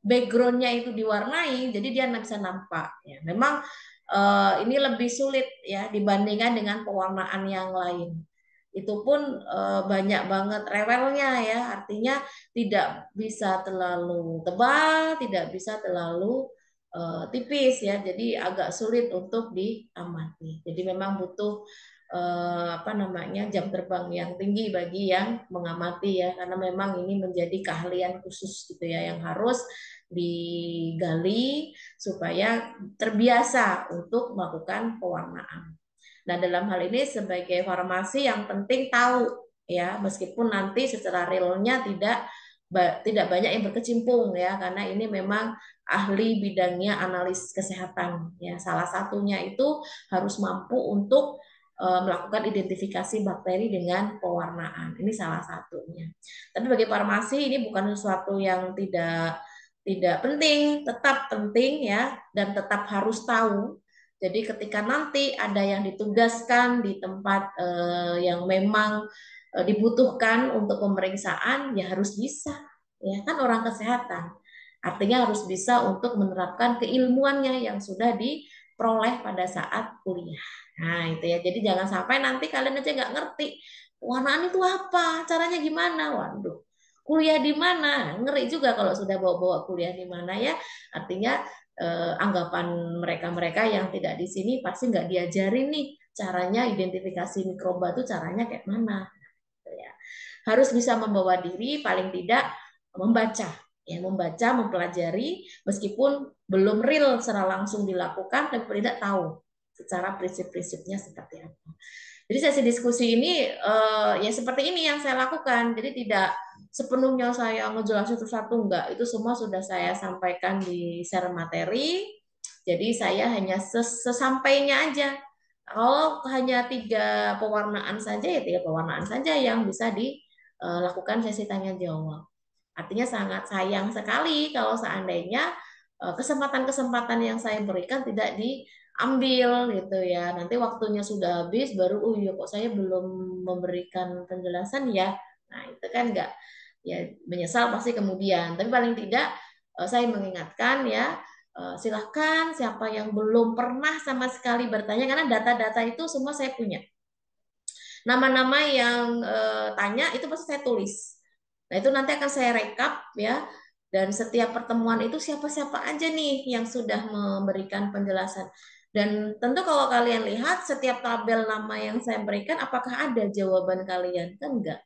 backgroundnya itu diwarnai, jadi dia tidak bisa nampak. Ya, memang eh, ini lebih sulit ya dibandingkan dengan pewarnaan yang lain. Itu pun eh, banyak banget rewelnya ya, artinya tidak bisa terlalu tebal, tidak bisa terlalu Eh, tipis ya, jadi agak sulit untuk diamati. Jadi memang butuh uh, apa namanya jam terbang yang tinggi bagi yang mengamati ya, karena memang ini menjadi keahlian khusus gitu ya yang harus digali supaya terbiasa untuk melakukan pewarnaan. Nah, dalam hal ini sebagai farmasi yang penting tahu ya, meskipun nanti secara realnya tidak tidak banyak yang berkecimpung ya karena ini memang ahli bidangnya analis kesehatan ya salah satunya itu harus mampu untuk eh, melakukan identifikasi bakteri dengan pewarnaan. Ini salah satunya. Tapi bagi farmasi ini bukan sesuatu yang tidak tidak penting, tetap penting ya dan tetap harus tahu. Jadi ketika nanti ada yang ditugaskan di tempat eh, yang memang eh, dibutuhkan untuk pemeriksaan ya harus bisa ya kan orang kesehatan. Artinya harus bisa untuk menerapkan keilmuannya yang sudah diperoleh pada saat kuliah. Nah, itu ya. Jadi jangan sampai nanti kalian aja nggak ngerti warnaan itu apa, caranya gimana. Waduh, kuliah di mana? Ngeri juga kalau sudah bawa-bawa kuliah di mana ya. Artinya eh, anggapan mereka-mereka yang tidak di sini pasti nggak diajarin nih caranya identifikasi mikroba itu caranya kayak mana. Gitu ya. Harus bisa membawa diri, paling tidak membaca ya membaca mempelajari meskipun belum real secara langsung dilakukan tapi tidak tahu secara prinsip-prinsipnya seperti apa jadi sesi diskusi ini uh, ya seperti ini yang saya lakukan jadi tidak sepenuhnya saya ngejelasin satu-satu enggak itu semua sudah saya sampaikan di share materi jadi saya hanya sesampainya aja kalau hanya tiga pewarnaan saja ya tiga pewarnaan saja yang bisa dilakukan eh, sesi tanya jawab Artinya sangat sayang sekali kalau seandainya eh, kesempatan-kesempatan yang saya berikan tidak diambil gitu ya. Nanti waktunya sudah habis baru oh ya kok saya belum memberikan penjelasan ya. Nah, itu kan enggak ya menyesal pasti kemudian. Tapi paling tidak eh, saya mengingatkan ya eh, silahkan siapa yang belum pernah sama sekali bertanya karena data-data itu semua saya punya nama-nama yang tanya itu pasti saya tulis Nah, itu nanti akan saya rekap ya. Dan setiap pertemuan itu siapa-siapa aja nih yang sudah memberikan penjelasan. Dan tentu kalau kalian lihat setiap tabel nama yang saya berikan apakah ada jawaban kalian? Kan enggak.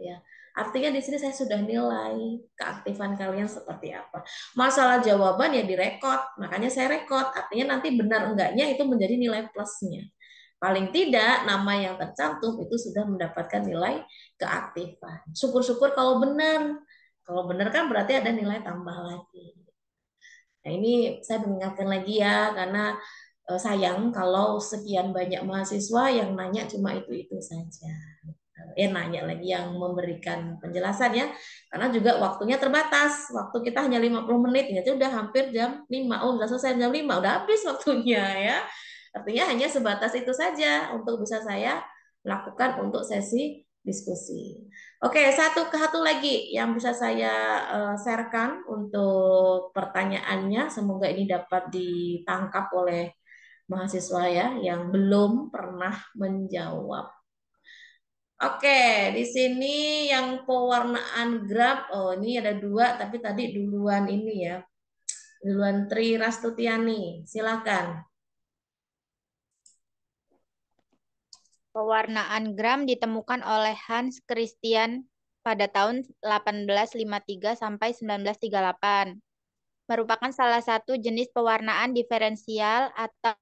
Ya. Artinya di sini saya sudah nilai keaktifan kalian seperti apa. Masalah jawaban ya direkod, makanya saya rekod. Artinya nanti benar enggaknya itu menjadi nilai plusnya. Paling tidak nama yang tercantum itu sudah mendapatkan nilai keaktifan. Syukur-syukur kalau benar. Kalau benar kan berarti ada nilai tambah lagi. Nah ini saya mengingatkan lagi ya karena eh, sayang kalau sekian banyak mahasiswa yang nanya cuma itu-itu saja. Ya nanya lagi yang memberikan penjelasan ya. Karena juga waktunya terbatas. Waktu kita hanya 50 menit. Ya udah hampir jam 5. Oh sudah selesai jam 5. Udah habis waktunya ya. Artinya hanya sebatas itu saja untuk bisa saya lakukan untuk sesi diskusi. Oke, satu ke satu lagi yang bisa saya uh, sharekan untuk pertanyaannya. Semoga ini dapat ditangkap oleh mahasiswa ya yang belum pernah menjawab. Oke, di sini yang pewarnaan grab oh ini ada dua, tapi tadi duluan ini ya, duluan Tri Rastutiani, silakan. Pewarnaan gram ditemukan oleh Hans Christian pada tahun 1853 sampai 1938. Merupakan salah satu jenis pewarnaan diferensial atau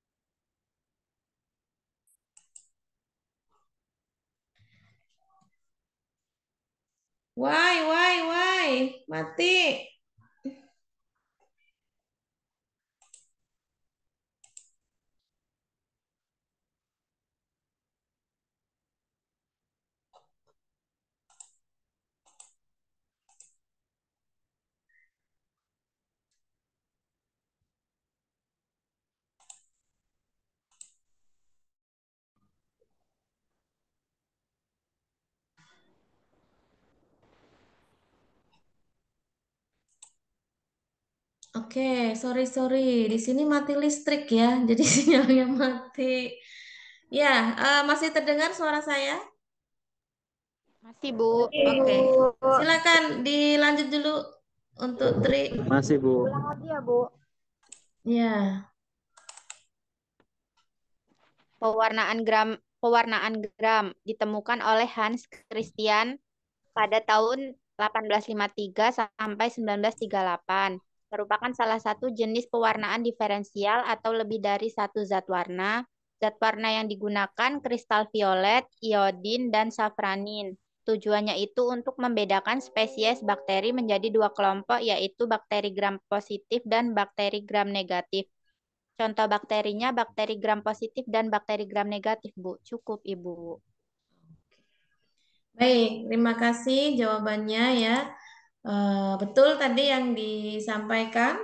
Why, why, why? Mati. Oke, sorry sorry, di sini mati listrik ya, jadi sinyalnya mati. Ya, uh, masih terdengar suara saya? Masih Bu. Oke, okay. silakan dilanjut dulu untuk Tri. Masih Bu. Ulang lagi ya Bu. Ya. Pewarnaan gram pewarnaan gram ditemukan oleh Hans Christian pada tahun 1853 sampai 1938 merupakan salah satu jenis pewarnaan diferensial atau lebih dari satu zat warna. Zat warna yang digunakan kristal violet, iodin, dan safranin. Tujuannya itu untuk membedakan spesies bakteri menjadi dua kelompok, yaitu bakteri gram positif dan bakteri gram negatif. Contoh bakterinya bakteri gram positif dan bakteri gram negatif, Bu. Cukup, Ibu. Baik, terima kasih jawabannya ya. Eh, betul tadi yang disampaikan.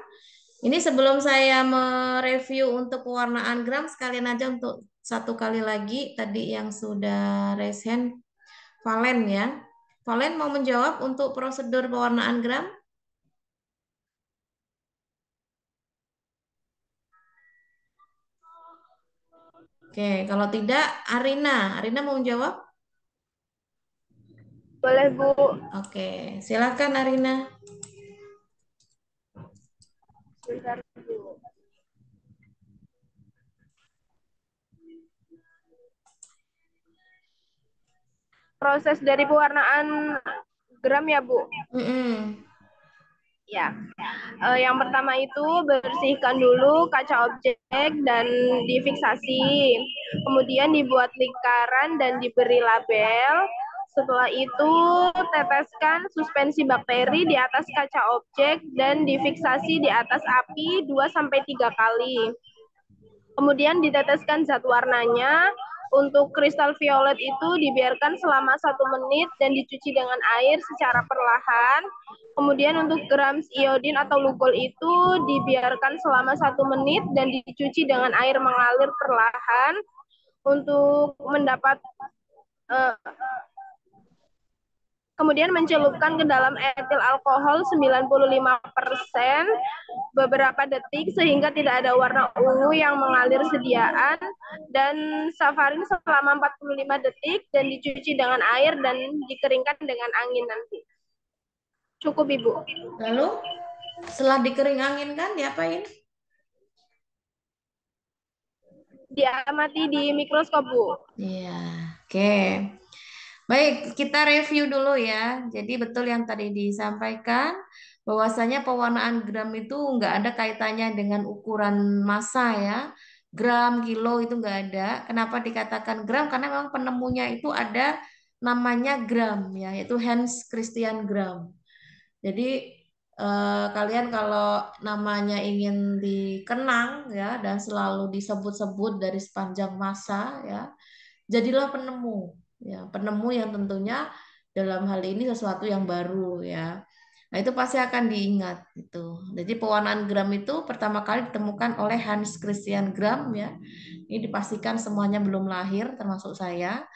Ini sebelum saya mereview untuk pewarnaan gram, sekalian aja untuk satu kali lagi tadi yang sudah raise hand, Valen ya. Valen mau menjawab untuk prosedur pewarnaan gram? Oke, kalau tidak, Arina. Arina mau menjawab? Boleh, Bu. Oke, silakan Arina. Proses dari pewarnaan gram ya, Bu? Mm -hmm. Ya, uh, yang pertama itu bersihkan dulu kaca objek dan difiksasi. Kemudian dibuat lingkaran dan diberi label setelah itu, teteskan suspensi bakteri di atas kaca objek dan difiksasi di atas api 2-3 kali. Kemudian diteteskan zat warnanya. Untuk kristal violet itu dibiarkan selama satu menit dan dicuci dengan air secara perlahan. Kemudian untuk gram iodin atau lugol itu dibiarkan selama satu menit dan dicuci dengan air mengalir perlahan. Untuk mendapat eh, kemudian mencelupkan ke dalam etil alkohol 95% beberapa detik sehingga tidak ada warna ungu yang mengalir sediaan dan safarin selama 45 detik dan dicuci dengan air dan dikeringkan dengan angin nanti. Cukup Ibu. Lalu setelah dikering angin kan diapain? Diamati di mikroskop Bu. Iya, oke. Okay. Baik, kita review dulu ya. Jadi betul yang tadi disampaikan bahwasanya pewarnaan gram itu nggak ada kaitannya dengan ukuran massa ya. Gram, kilo itu nggak ada. Kenapa dikatakan gram? Karena memang penemunya itu ada namanya gram ya, yaitu Hans Christian Gram. Jadi eh, kalian kalau namanya ingin dikenang ya dan selalu disebut-sebut dari sepanjang masa ya, jadilah penemu ya penemu yang tentunya dalam hal ini sesuatu yang baru ya nah itu pasti akan diingat gitu jadi pewarnaan gram itu pertama kali ditemukan oleh Hans Christian Gram ya ini dipastikan semuanya belum lahir termasuk saya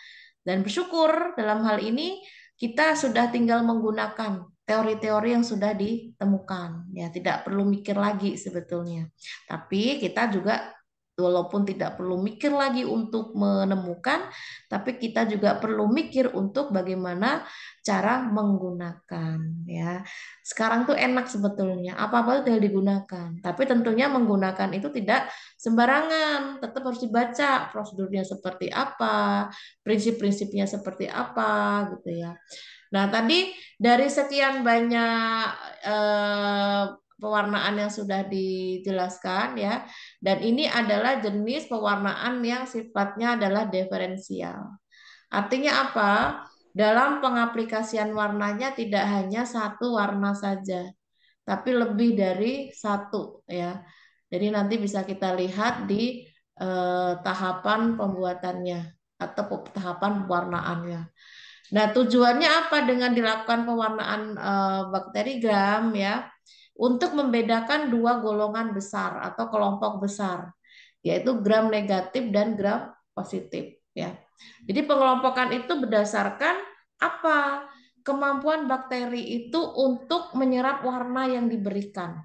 dan bersyukur dalam hal ini kita sudah tinggal menggunakan teori-teori yang sudah ditemukan ya tidak perlu mikir lagi sebetulnya tapi kita juga walaupun tidak perlu mikir lagi untuk menemukan, tapi kita juga perlu mikir untuk bagaimana cara menggunakan ya. Sekarang tuh enak sebetulnya, apa-apa tinggal digunakan. Tapi tentunya menggunakan itu tidak sembarangan, tetap harus dibaca prosedurnya seperti apa, prinsip-prinsipnya seperti apa gitu ya. Nah, tadi dari sekian banyak eh, pewarnaan yang sudah dijelaskan ya. Dan ini adalah jenis pewarnaan yang sifatnya adalah diferensial. Artinya apa? Dalam pengaplikasian warnanya tidak hanya satu warna saja, tapi lebih dari satu ya. Jadi nanti bisa kita lihat di eh, tahapan pembuatannya atau tahapan pewarnaannya. Nah, tujuannya apa dengan dilakukan pewarnaan eh, bakterigram ya? untuk membedakan dua golongan besar atau kelompok besar, yaitu gram negatif dan gram positif. Ya, jadi pengelompokan itu berdasarkan apa? Kemampuan bakteri itu untuk menyerap warna yang diberikan.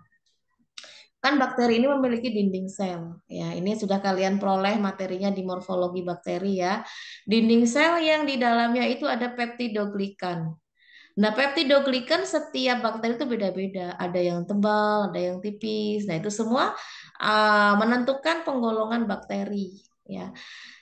Kan bakteri ini memiliki dinding sel. Ya, ini sudah kalian peroleh materinya di morfologi bakteri ya. Dinding sel yang di dalamnya itu ada peptidoglikan. Nah, peptidoglikan setiap bakteri itu beda-beda. Ada yang tebal, ada yang tipis. Nah, itu semua ah, menentukan penggolongan bakteri, ya.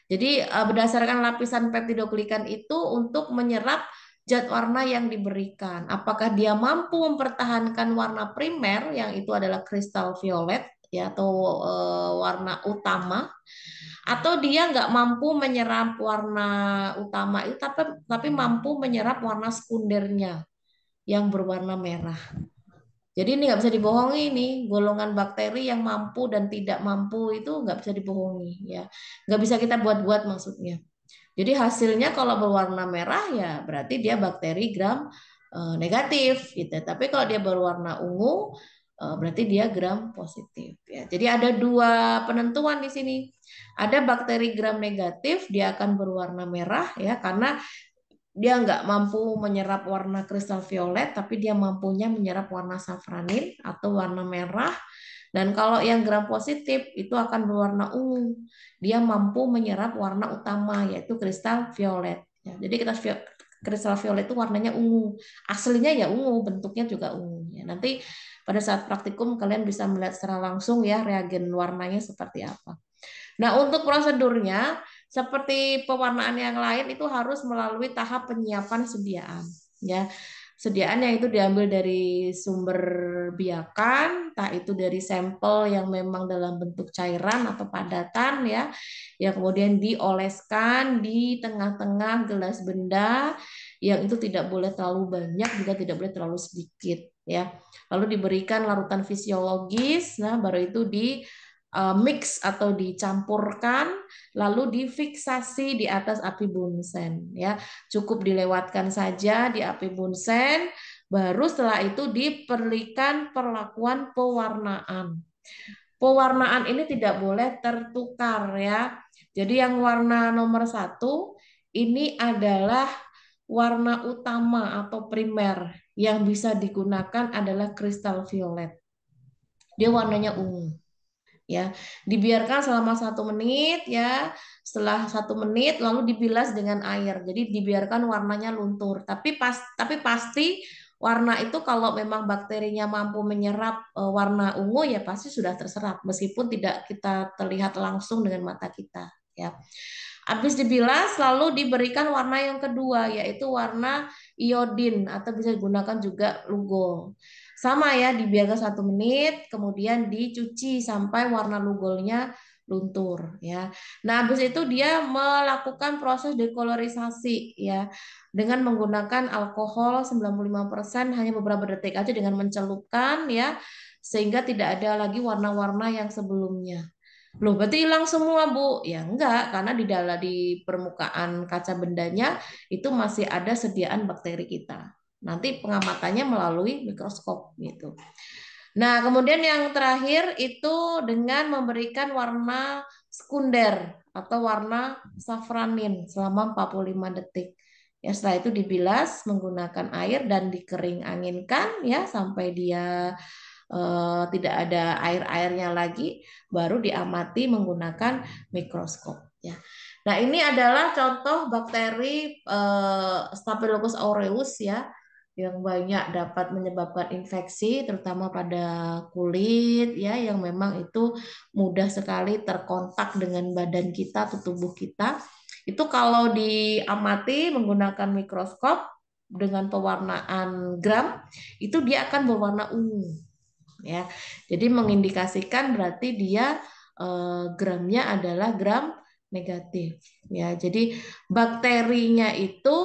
Jadi ah, berdasarkan lapisan peptidoglikan itu untuk menyerap zat warna yang diberikan. Apakah dia mampu mempertahankan warna primer yang itu adalah kristal violet ya atau eh, warna utama atau dia nggak mampu menyerap warna utama itu tapi tapi mampu menyerap warna sekundernya yang berwarna merah. Jadi ini nggak bisa dibohongi ini golongan bakteri yang mampu dan tidak mampu itu nggak bisa dibohongi ya nggak bisa kita buat-buat maksudnya. Jadi hasilnya kalau berwarna merah ya berarti dia bakteri gram eh, negatif gitu. Tapi kalau dia berwarna ungu Eh, berarti dia gram positif ya. Jadi ada dua penentuan di sini. Ada bakteri gram negatif, dia akan berwarna merah ya karena dia nggak mampu menyerap warna kristal violet, tapi dia mampunya menyerap warna safranin atau warna merah. Dan kalau yang gram positif itu akan berwarna ungu. Dia mampu menyerap warna utama yaitu kristal violet. Ya, jadi kita kristal violet itu warnanya ungu. Aslinya ya ungu, bentuknya juga ungu. Ya, nanti pada saat praktikum kalian bisa melihat secara langsung ya reagen warnanya seperti apa. Nah, untuk prosedurnya seperti pewarnaan yang lain itu harus melalui tahap penyiapan sediaan ya. Sediaan yang itu diambil dari sumber biakan, entah itu dari sampel yang memang dalam bentuk cairan atau padatan ya. yang kemudian dioleskan di tengah-tengah gelas benda yang itu tidak boleh terlalu banyak juga tidak boleh terlalu sedikit ya. Lalu diberikan larutan fisiologis, nah baru itu di eh, mix atau dicampurkan lalu difiksasi di atas api bunsen ya cukup dilewatkan saja di api bunsen baru setelah itu diperlikan perlakuan pewarnaan pewarnaan ini tidak boleh tertukar ya jadi yang warna nomor satu ini adalah warna utama atau primer yang bisa digunakan adalah kristal violet. Dia warnanya ungu. Ya, dibiarkan selama satu menit ya. Setelah satu menit lalu dibilas dengan air. Jadi dibiarkan warnanya luntur. Tapi pas tapi pasti warna itu kalau memang bakterinya mampu menyerap e, warna ungu ya pasti sudah terserap meskipun tidak kita terlihat langsung dengan mata kita ya. Habis dibilas lalu diberikan warna yang kedua yaitu warna iodin atau bisa digunakan juga lugol. Sama ya dibiarkan satu menit kemudian dicuci sampai warna lugolnya luntur ya. Nah, habis itu dia melakukan proses dekolorisasi ya dengan menggunakan alkohol 95% hanya beberapa detik aja dengan mencelupkan ya sehingga tidak ada lagi warna-warna yang sebelumnya. Loh, berarti hilang semua, Bu? Ya enggak, karena di dalam di permukaan kaca bendanya itu masih ada sediaan bakteri kita. Nanti pengamatannya melalui mikroskop gitu. Nah, kemudian yang terakhir itu dengan memberikan warna sekunder atau warna safranin selama 45 detik. Ya, setelah itu dibilas menggunakan air dan dikering anginkan ya sampai dia Eh, tidak ada air-airnya lagi, baru diamati menggunakan mikroskop. Ya. Nah ini adalah contoh bakteri eh, Staphylococcus aureus ya yang banyak dapat menyebabkan infeksi terutama pada kulit ya yang memang itu mudah sekali terkontak dengan badan kita atau tubuh kita. Itu kalau diamati menggunakan mikroskop dengan pewarnaan gram itu dia akan berwarna ungu ya. Jadi mengindikasikan berarti dia eh, gramnya adalah gram negatif ya. Jadi bakterinya itu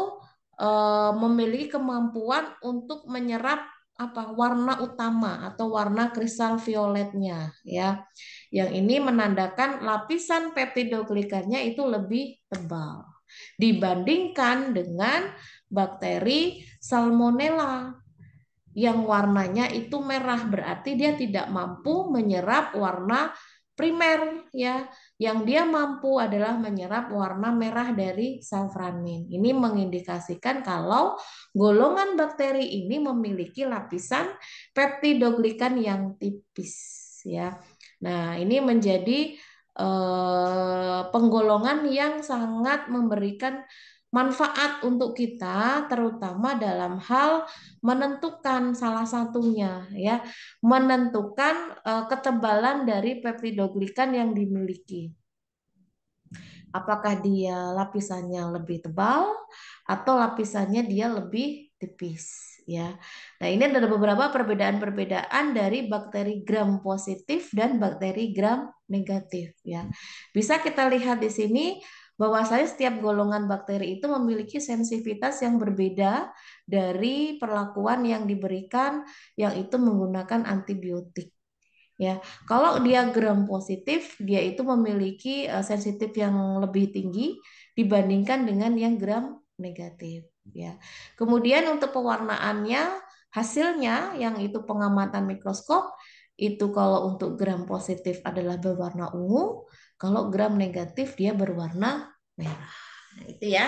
eh, memiliki kemampuan untuk menyerap apa warna utama atau warna kristal violetnya ya. Yang ini menandakan lapisan peptidoglikannya itu lebih tebal dibandingkan dengan bakteri salmonella yang warnanya itu merah berarti dia tidak mampu menyerap warna primer ya yang dia mampu adalah menyerap warna merah dari safranin. Ini mengindikasikan kalau golongan bakteri ini memiliki lapisan peptidoglikan yang tipis ya. Nah, ini menjadi eh, penggolongan yang sangat memberikan manfaat untuk kita terutama dalam hal menentukan salah satunya ya menentukan uh, ketebalan dari peptidoglikan yang dimiliki apakah dia lapisannya lebih tebal atau lapisannya dia lebih tipis ya nah ini ada beberapa perbedaan-perbedaan dari bakteri gram positif dan bakteri gram negatif ya bisa kita lihat di sini bahwasanya setiap golongan bakteri itu memiliki sensitivitas yang berbeda dari perlakuan yang diberikan yang itu menggunakan antibiotik. Ya, kalau dia gram positif, dia itu memiliki eh, sensitif yang lebih tinggi dibandingkan dengan yang gram negatif. Ya, kemudian untuk pewarnaannya, hasilnya yang itu pengamatan mikroskop itu kalau untuk gram positif adalah berwarna ungu, kalau gram negatif dia berwarna merah. Nah, itu ya.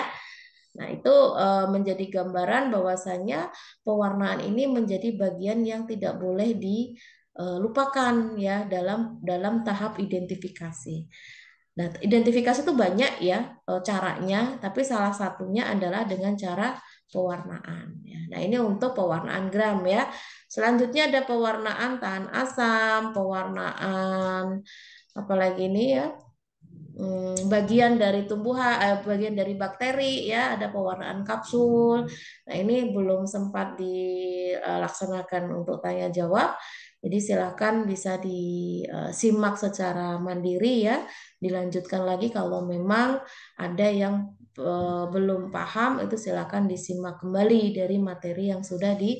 Nah, itu e, menjadi gambaran bahwasanya pewarnaan ini menjadi bagian yang tidak boleh dilupakan e, ya dalam dalam tahap identifikasi. Nah, identifikasi itu banyak ya e, caranya, tapi salah satunya adalah dengan cara pewarnaan. Ya. Nah, ini untuk pewarnaan gram ya. Selanjutnya ada pewarnaan tahan asam, pewarnaan apalagi ini ya hmm, bagian dari tumbuhan eh, bagian dari bakteri ya ada pewarnaan kapsul nah ini belum sempat dilaksanakan untuk tanya jawab jadi silahkan bisa disimak eh, secara mandiri ya dilanjutkan lagi kalau memang ada yang eh, belum paham itu silahkan disimak kembali dari materi yang sudah di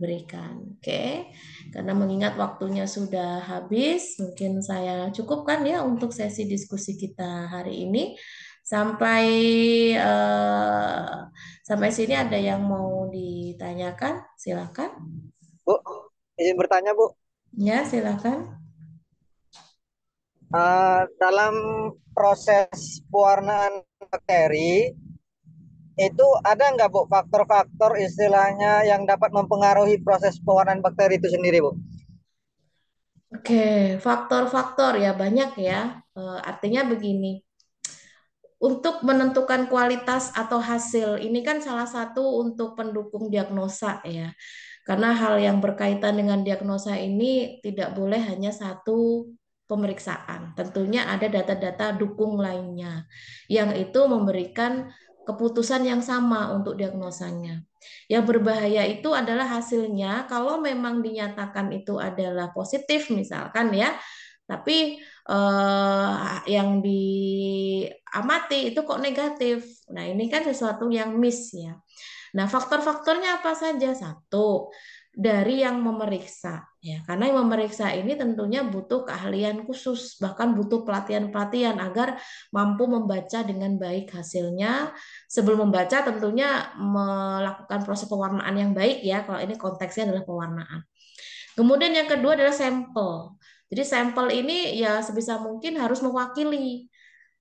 berikan. Oke, karena mengingat waktunya sudah habis, mungkin saya cukupkan ya untuk sesi diskusi kita hari ini. Sampai uh, sampai sini ada yang mau ditanyakan? Silakan. Bu, izin bertanya Bu. Ya, silakan. Uh, dalam proses pewarnaan bakteri, itu ada nggak Bu faktor-faktor istilahnya yang dapat mempengaruhi proses pewarnaan bakteri itu sendiri Bu? Oke, faktor-faktor ya banyak ya. E, artinya begini, untuk menentukan kualitas atau hasil ini kan salah satu untuk pendukung diagnosa ya. Karena hal yang berkaitan dengan diagnosa ini tidak boleh hanya satu pemeriksaan. Tentunya ada data-data dukung lainnya yang itu memberikan keputusan yang sama untuk diagnosanya. Yang berbahaya itu adalah hasilnya kalau memang dinyatakan itu adalah positif misalkan ya, tapi eh, yang diamati itu kok negatif. Nah ini kan sesuatu yang miss ya. Nah faktor-faktornya apa saja? Satu dari yang memeriksa Ya, karena yang memeriksa ini tentunya butuh keahlian khusus, bahkan butuh pelatihan-pelatihan agar mampu membaca dengan baik hasilnya. Sebelum membaca tentunya melakukan proses pewarnaan yang baik ya, kalau ini konteksnya adalah pewarnaan. Kemudian yang kedua adalah sampel. Jadi sampel ini ya sebisa mungkin harus mewakili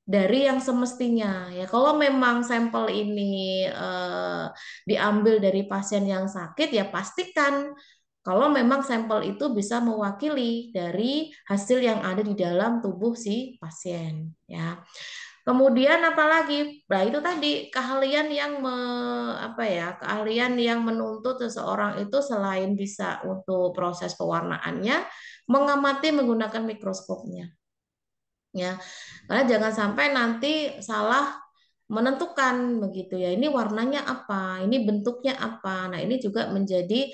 dari yang semestinya ya kalau memang sampel ini eh, diambil dari pasien yang sakit ya pastikan kalau memang sampel itu bisa mewakili dari hasil yang ada di dalam tubuh si pasien, ya. Kemudian apalagi, nah itu tadi keahlian yang me, apa ya, keahlian yang menuntut seseorang itu selain bisa untuk proses pewarnaannya, mengamati menggunakan mikroskopnya. Ya, karena jangan sampai nanti salah menentukan begitu ya. Ini warnanya apa? Ini bentuknya apa? Nah ini juga menjadi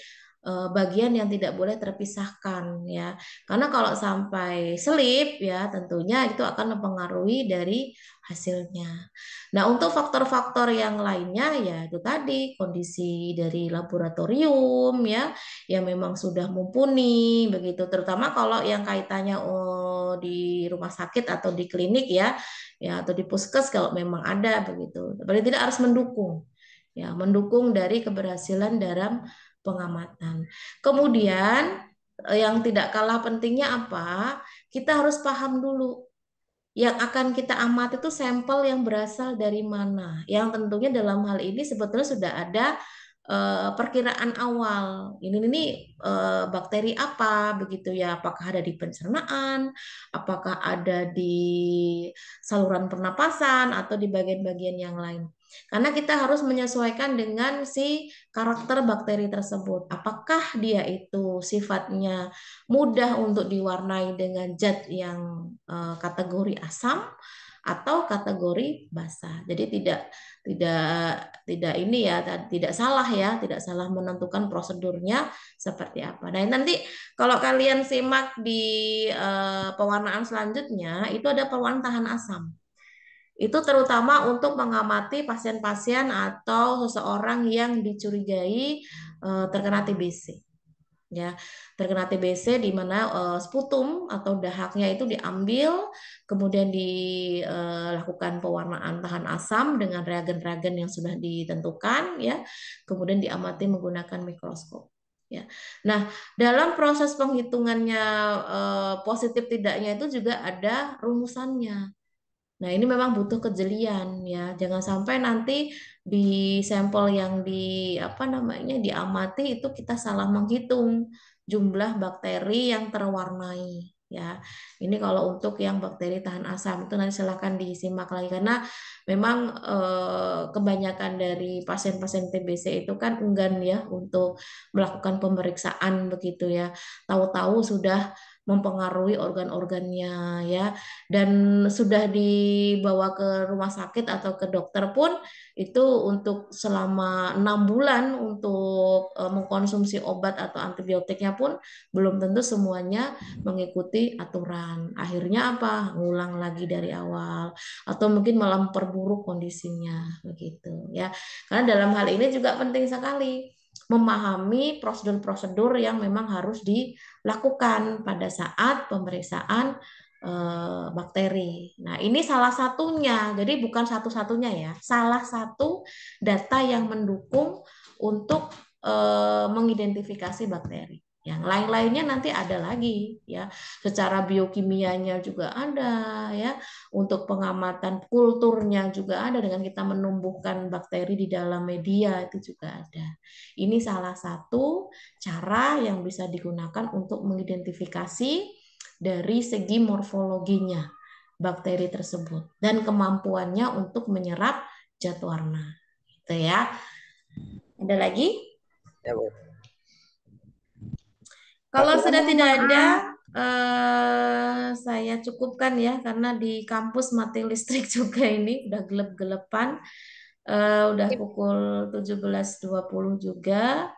Eh, bagian yang tidak boleh terpisahkan ya. Karena kalau sampai selip ya tentunya itu akan mempengaruhi dari hasilnya. Nah, untuk faktor-faktor yang lainnya ya itu tadi kondisi dari laboratorium ya yang memang sudah mumpuni begitu terutama kalau yang kaitannya oh, di rumah sakit atau di klinik ya ya atau di puskes kalau memang ada begitu. Paling tidak harus mendukung ya mendukung dari keberhasilan dalam pengamatan. Kemudian eh, yang tidak kalah pentingnya apa? Kita harus paham dulu yang akan kita amati itu sampel yang berasal dari mana. Yang tentunya dalam hal ini sebetulnya sudah ada eh, perkiraan awal. Ini ini eh, bakteri apa begitu ya? Apakah ada di pencernaan? Apakah ada di saluran pernapasan atau di bagian-bagian yang lain? Karena kita harus menyesuaikan dengan si karakter bakteri tersebut. Apakah dia itu sifatnya mudah untuk diwarnai dengan zat yang eh, kategori asam atau kategori basah. Jadi tidak tidak tidak ini ya tidak salah ya, tidak salah menentukan prosedurnya seperti apa. Nah, nanti kalau kalian simak di uh, pewarnaan selanjutnya itu ada pewarnaan tahan asam. Itu terutama untuk mengamati pasien-pasien atau seseorang yang dicurigai eh, terkena TBC. Ya, terkena TBC di mana uh, sputum atau dahaknya itu diambil, kemudian dilakukan eh, pewarnaan tahan asam dengan reagen-reagen yang sudah ditentukan, ya, kemudian diamati menggunakan mikroskop. Ya. Nah, dalam proses penghitungannya uh, positif tidaknya itu juga ada rumusannya. Nah, ini memang butuh kejelian ya. Jangan sampai nanti di sampel yang di apa namanya diamati itu kita salah menghitung jumlah bakteri yang terwarnai ya. Ini kalau untuk yang bakteri tahan asam itu nanti silahkan disimak lagi karena memang eh, kebanyakan dari pasien-pasien TBC itu kan enggan ya untuk melakukan pemeriksaan begitu ya. Tahu-tahu sudah mempengaruhi organ-organnya ya dan sudah dibawa ke rumah sakit atau ke dokter pun itu untuk selama enam bulan untuk uh, mengkonsumsi obat atau antibiotiknya pun belum tentu semuanya mengikuti aturan akhirnya apa ngulang lagi dari awal atau mungkin malah memperburuk kondisinya begitu ya karena dalam hal ini juga penting sekali memahami prosedur-prosedur yang memang harus dilakukan pada saat pemeriksaan eh, bakteri. Nah, ini salah satunya. Jadi bukan satu-satunya ya. Salah satu data yang mendukung untuk eh, mengidentifikasi bakteri. Yang lain-lainnya nanti ada lagi ya. Secara biokimianya juga ada ya. Untuk pengamatan kulturnya juga ada dengan kita menumbuhkan bakteri di dalam media itu juga ada. Ini salah satu cara yang bisa digunakan untuk mengidentifikasi dari segi morfologinya bakteri tersebut dan kemampuannya untuk menyerap zat warna. Gitu ya. Ada lagi? Ya, Bu. Kalau sudah tidak ada, uh, saya cukupkan ya, karena di kampus mati listrik juga ini udah gelap gelepan uh, eh, udah pukul 17.20 juga.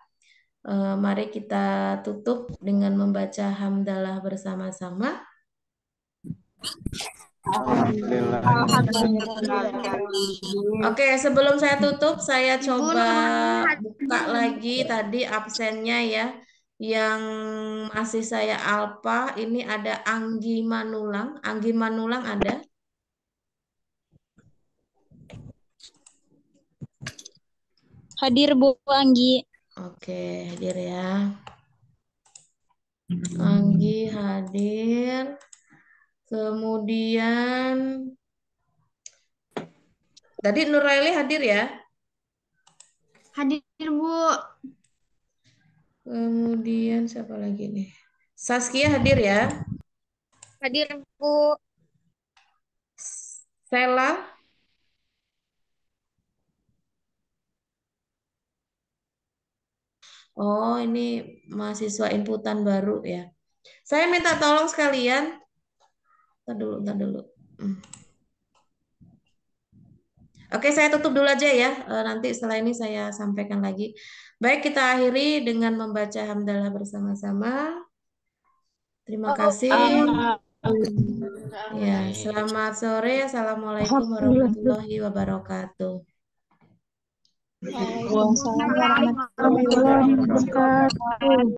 Uh, mari kita tutup dengan membaca hamdalah bersama-sama. Alhamdulillah. Oke, sebelum saya tutup, saya coba buka lagi tadi absennya ya yang masih saya alpa ini ada Anggi Manulang. Anggi Manulang ada? Hadir Bu Anggi. Oke, hadir ya. Hmm. Anggi hadir. Kemudian tadi Nuraili hadir ya? Hadir Bu. Kemudian siapa lagi nih? Saskia hadir ya? Hadir, Bu. Sela? Oh, ini mahasiswa inputan baru ya. Saya minta tolong sekalian. Tunggu dulu, tunggu dulu. Hmm. Oke, saya tutup dulu aja ya. Eh, nanti setelah ini saya sampaikan lagi. Baik, kita akhiri dengan membaca hamdalah bersama-sama. Terima oh, kasih. Ya, selamat sore. Assalamualaikum warahmatullahi wabarakatuh. Waalaikumsalam warahmatullahi wabarakatuh.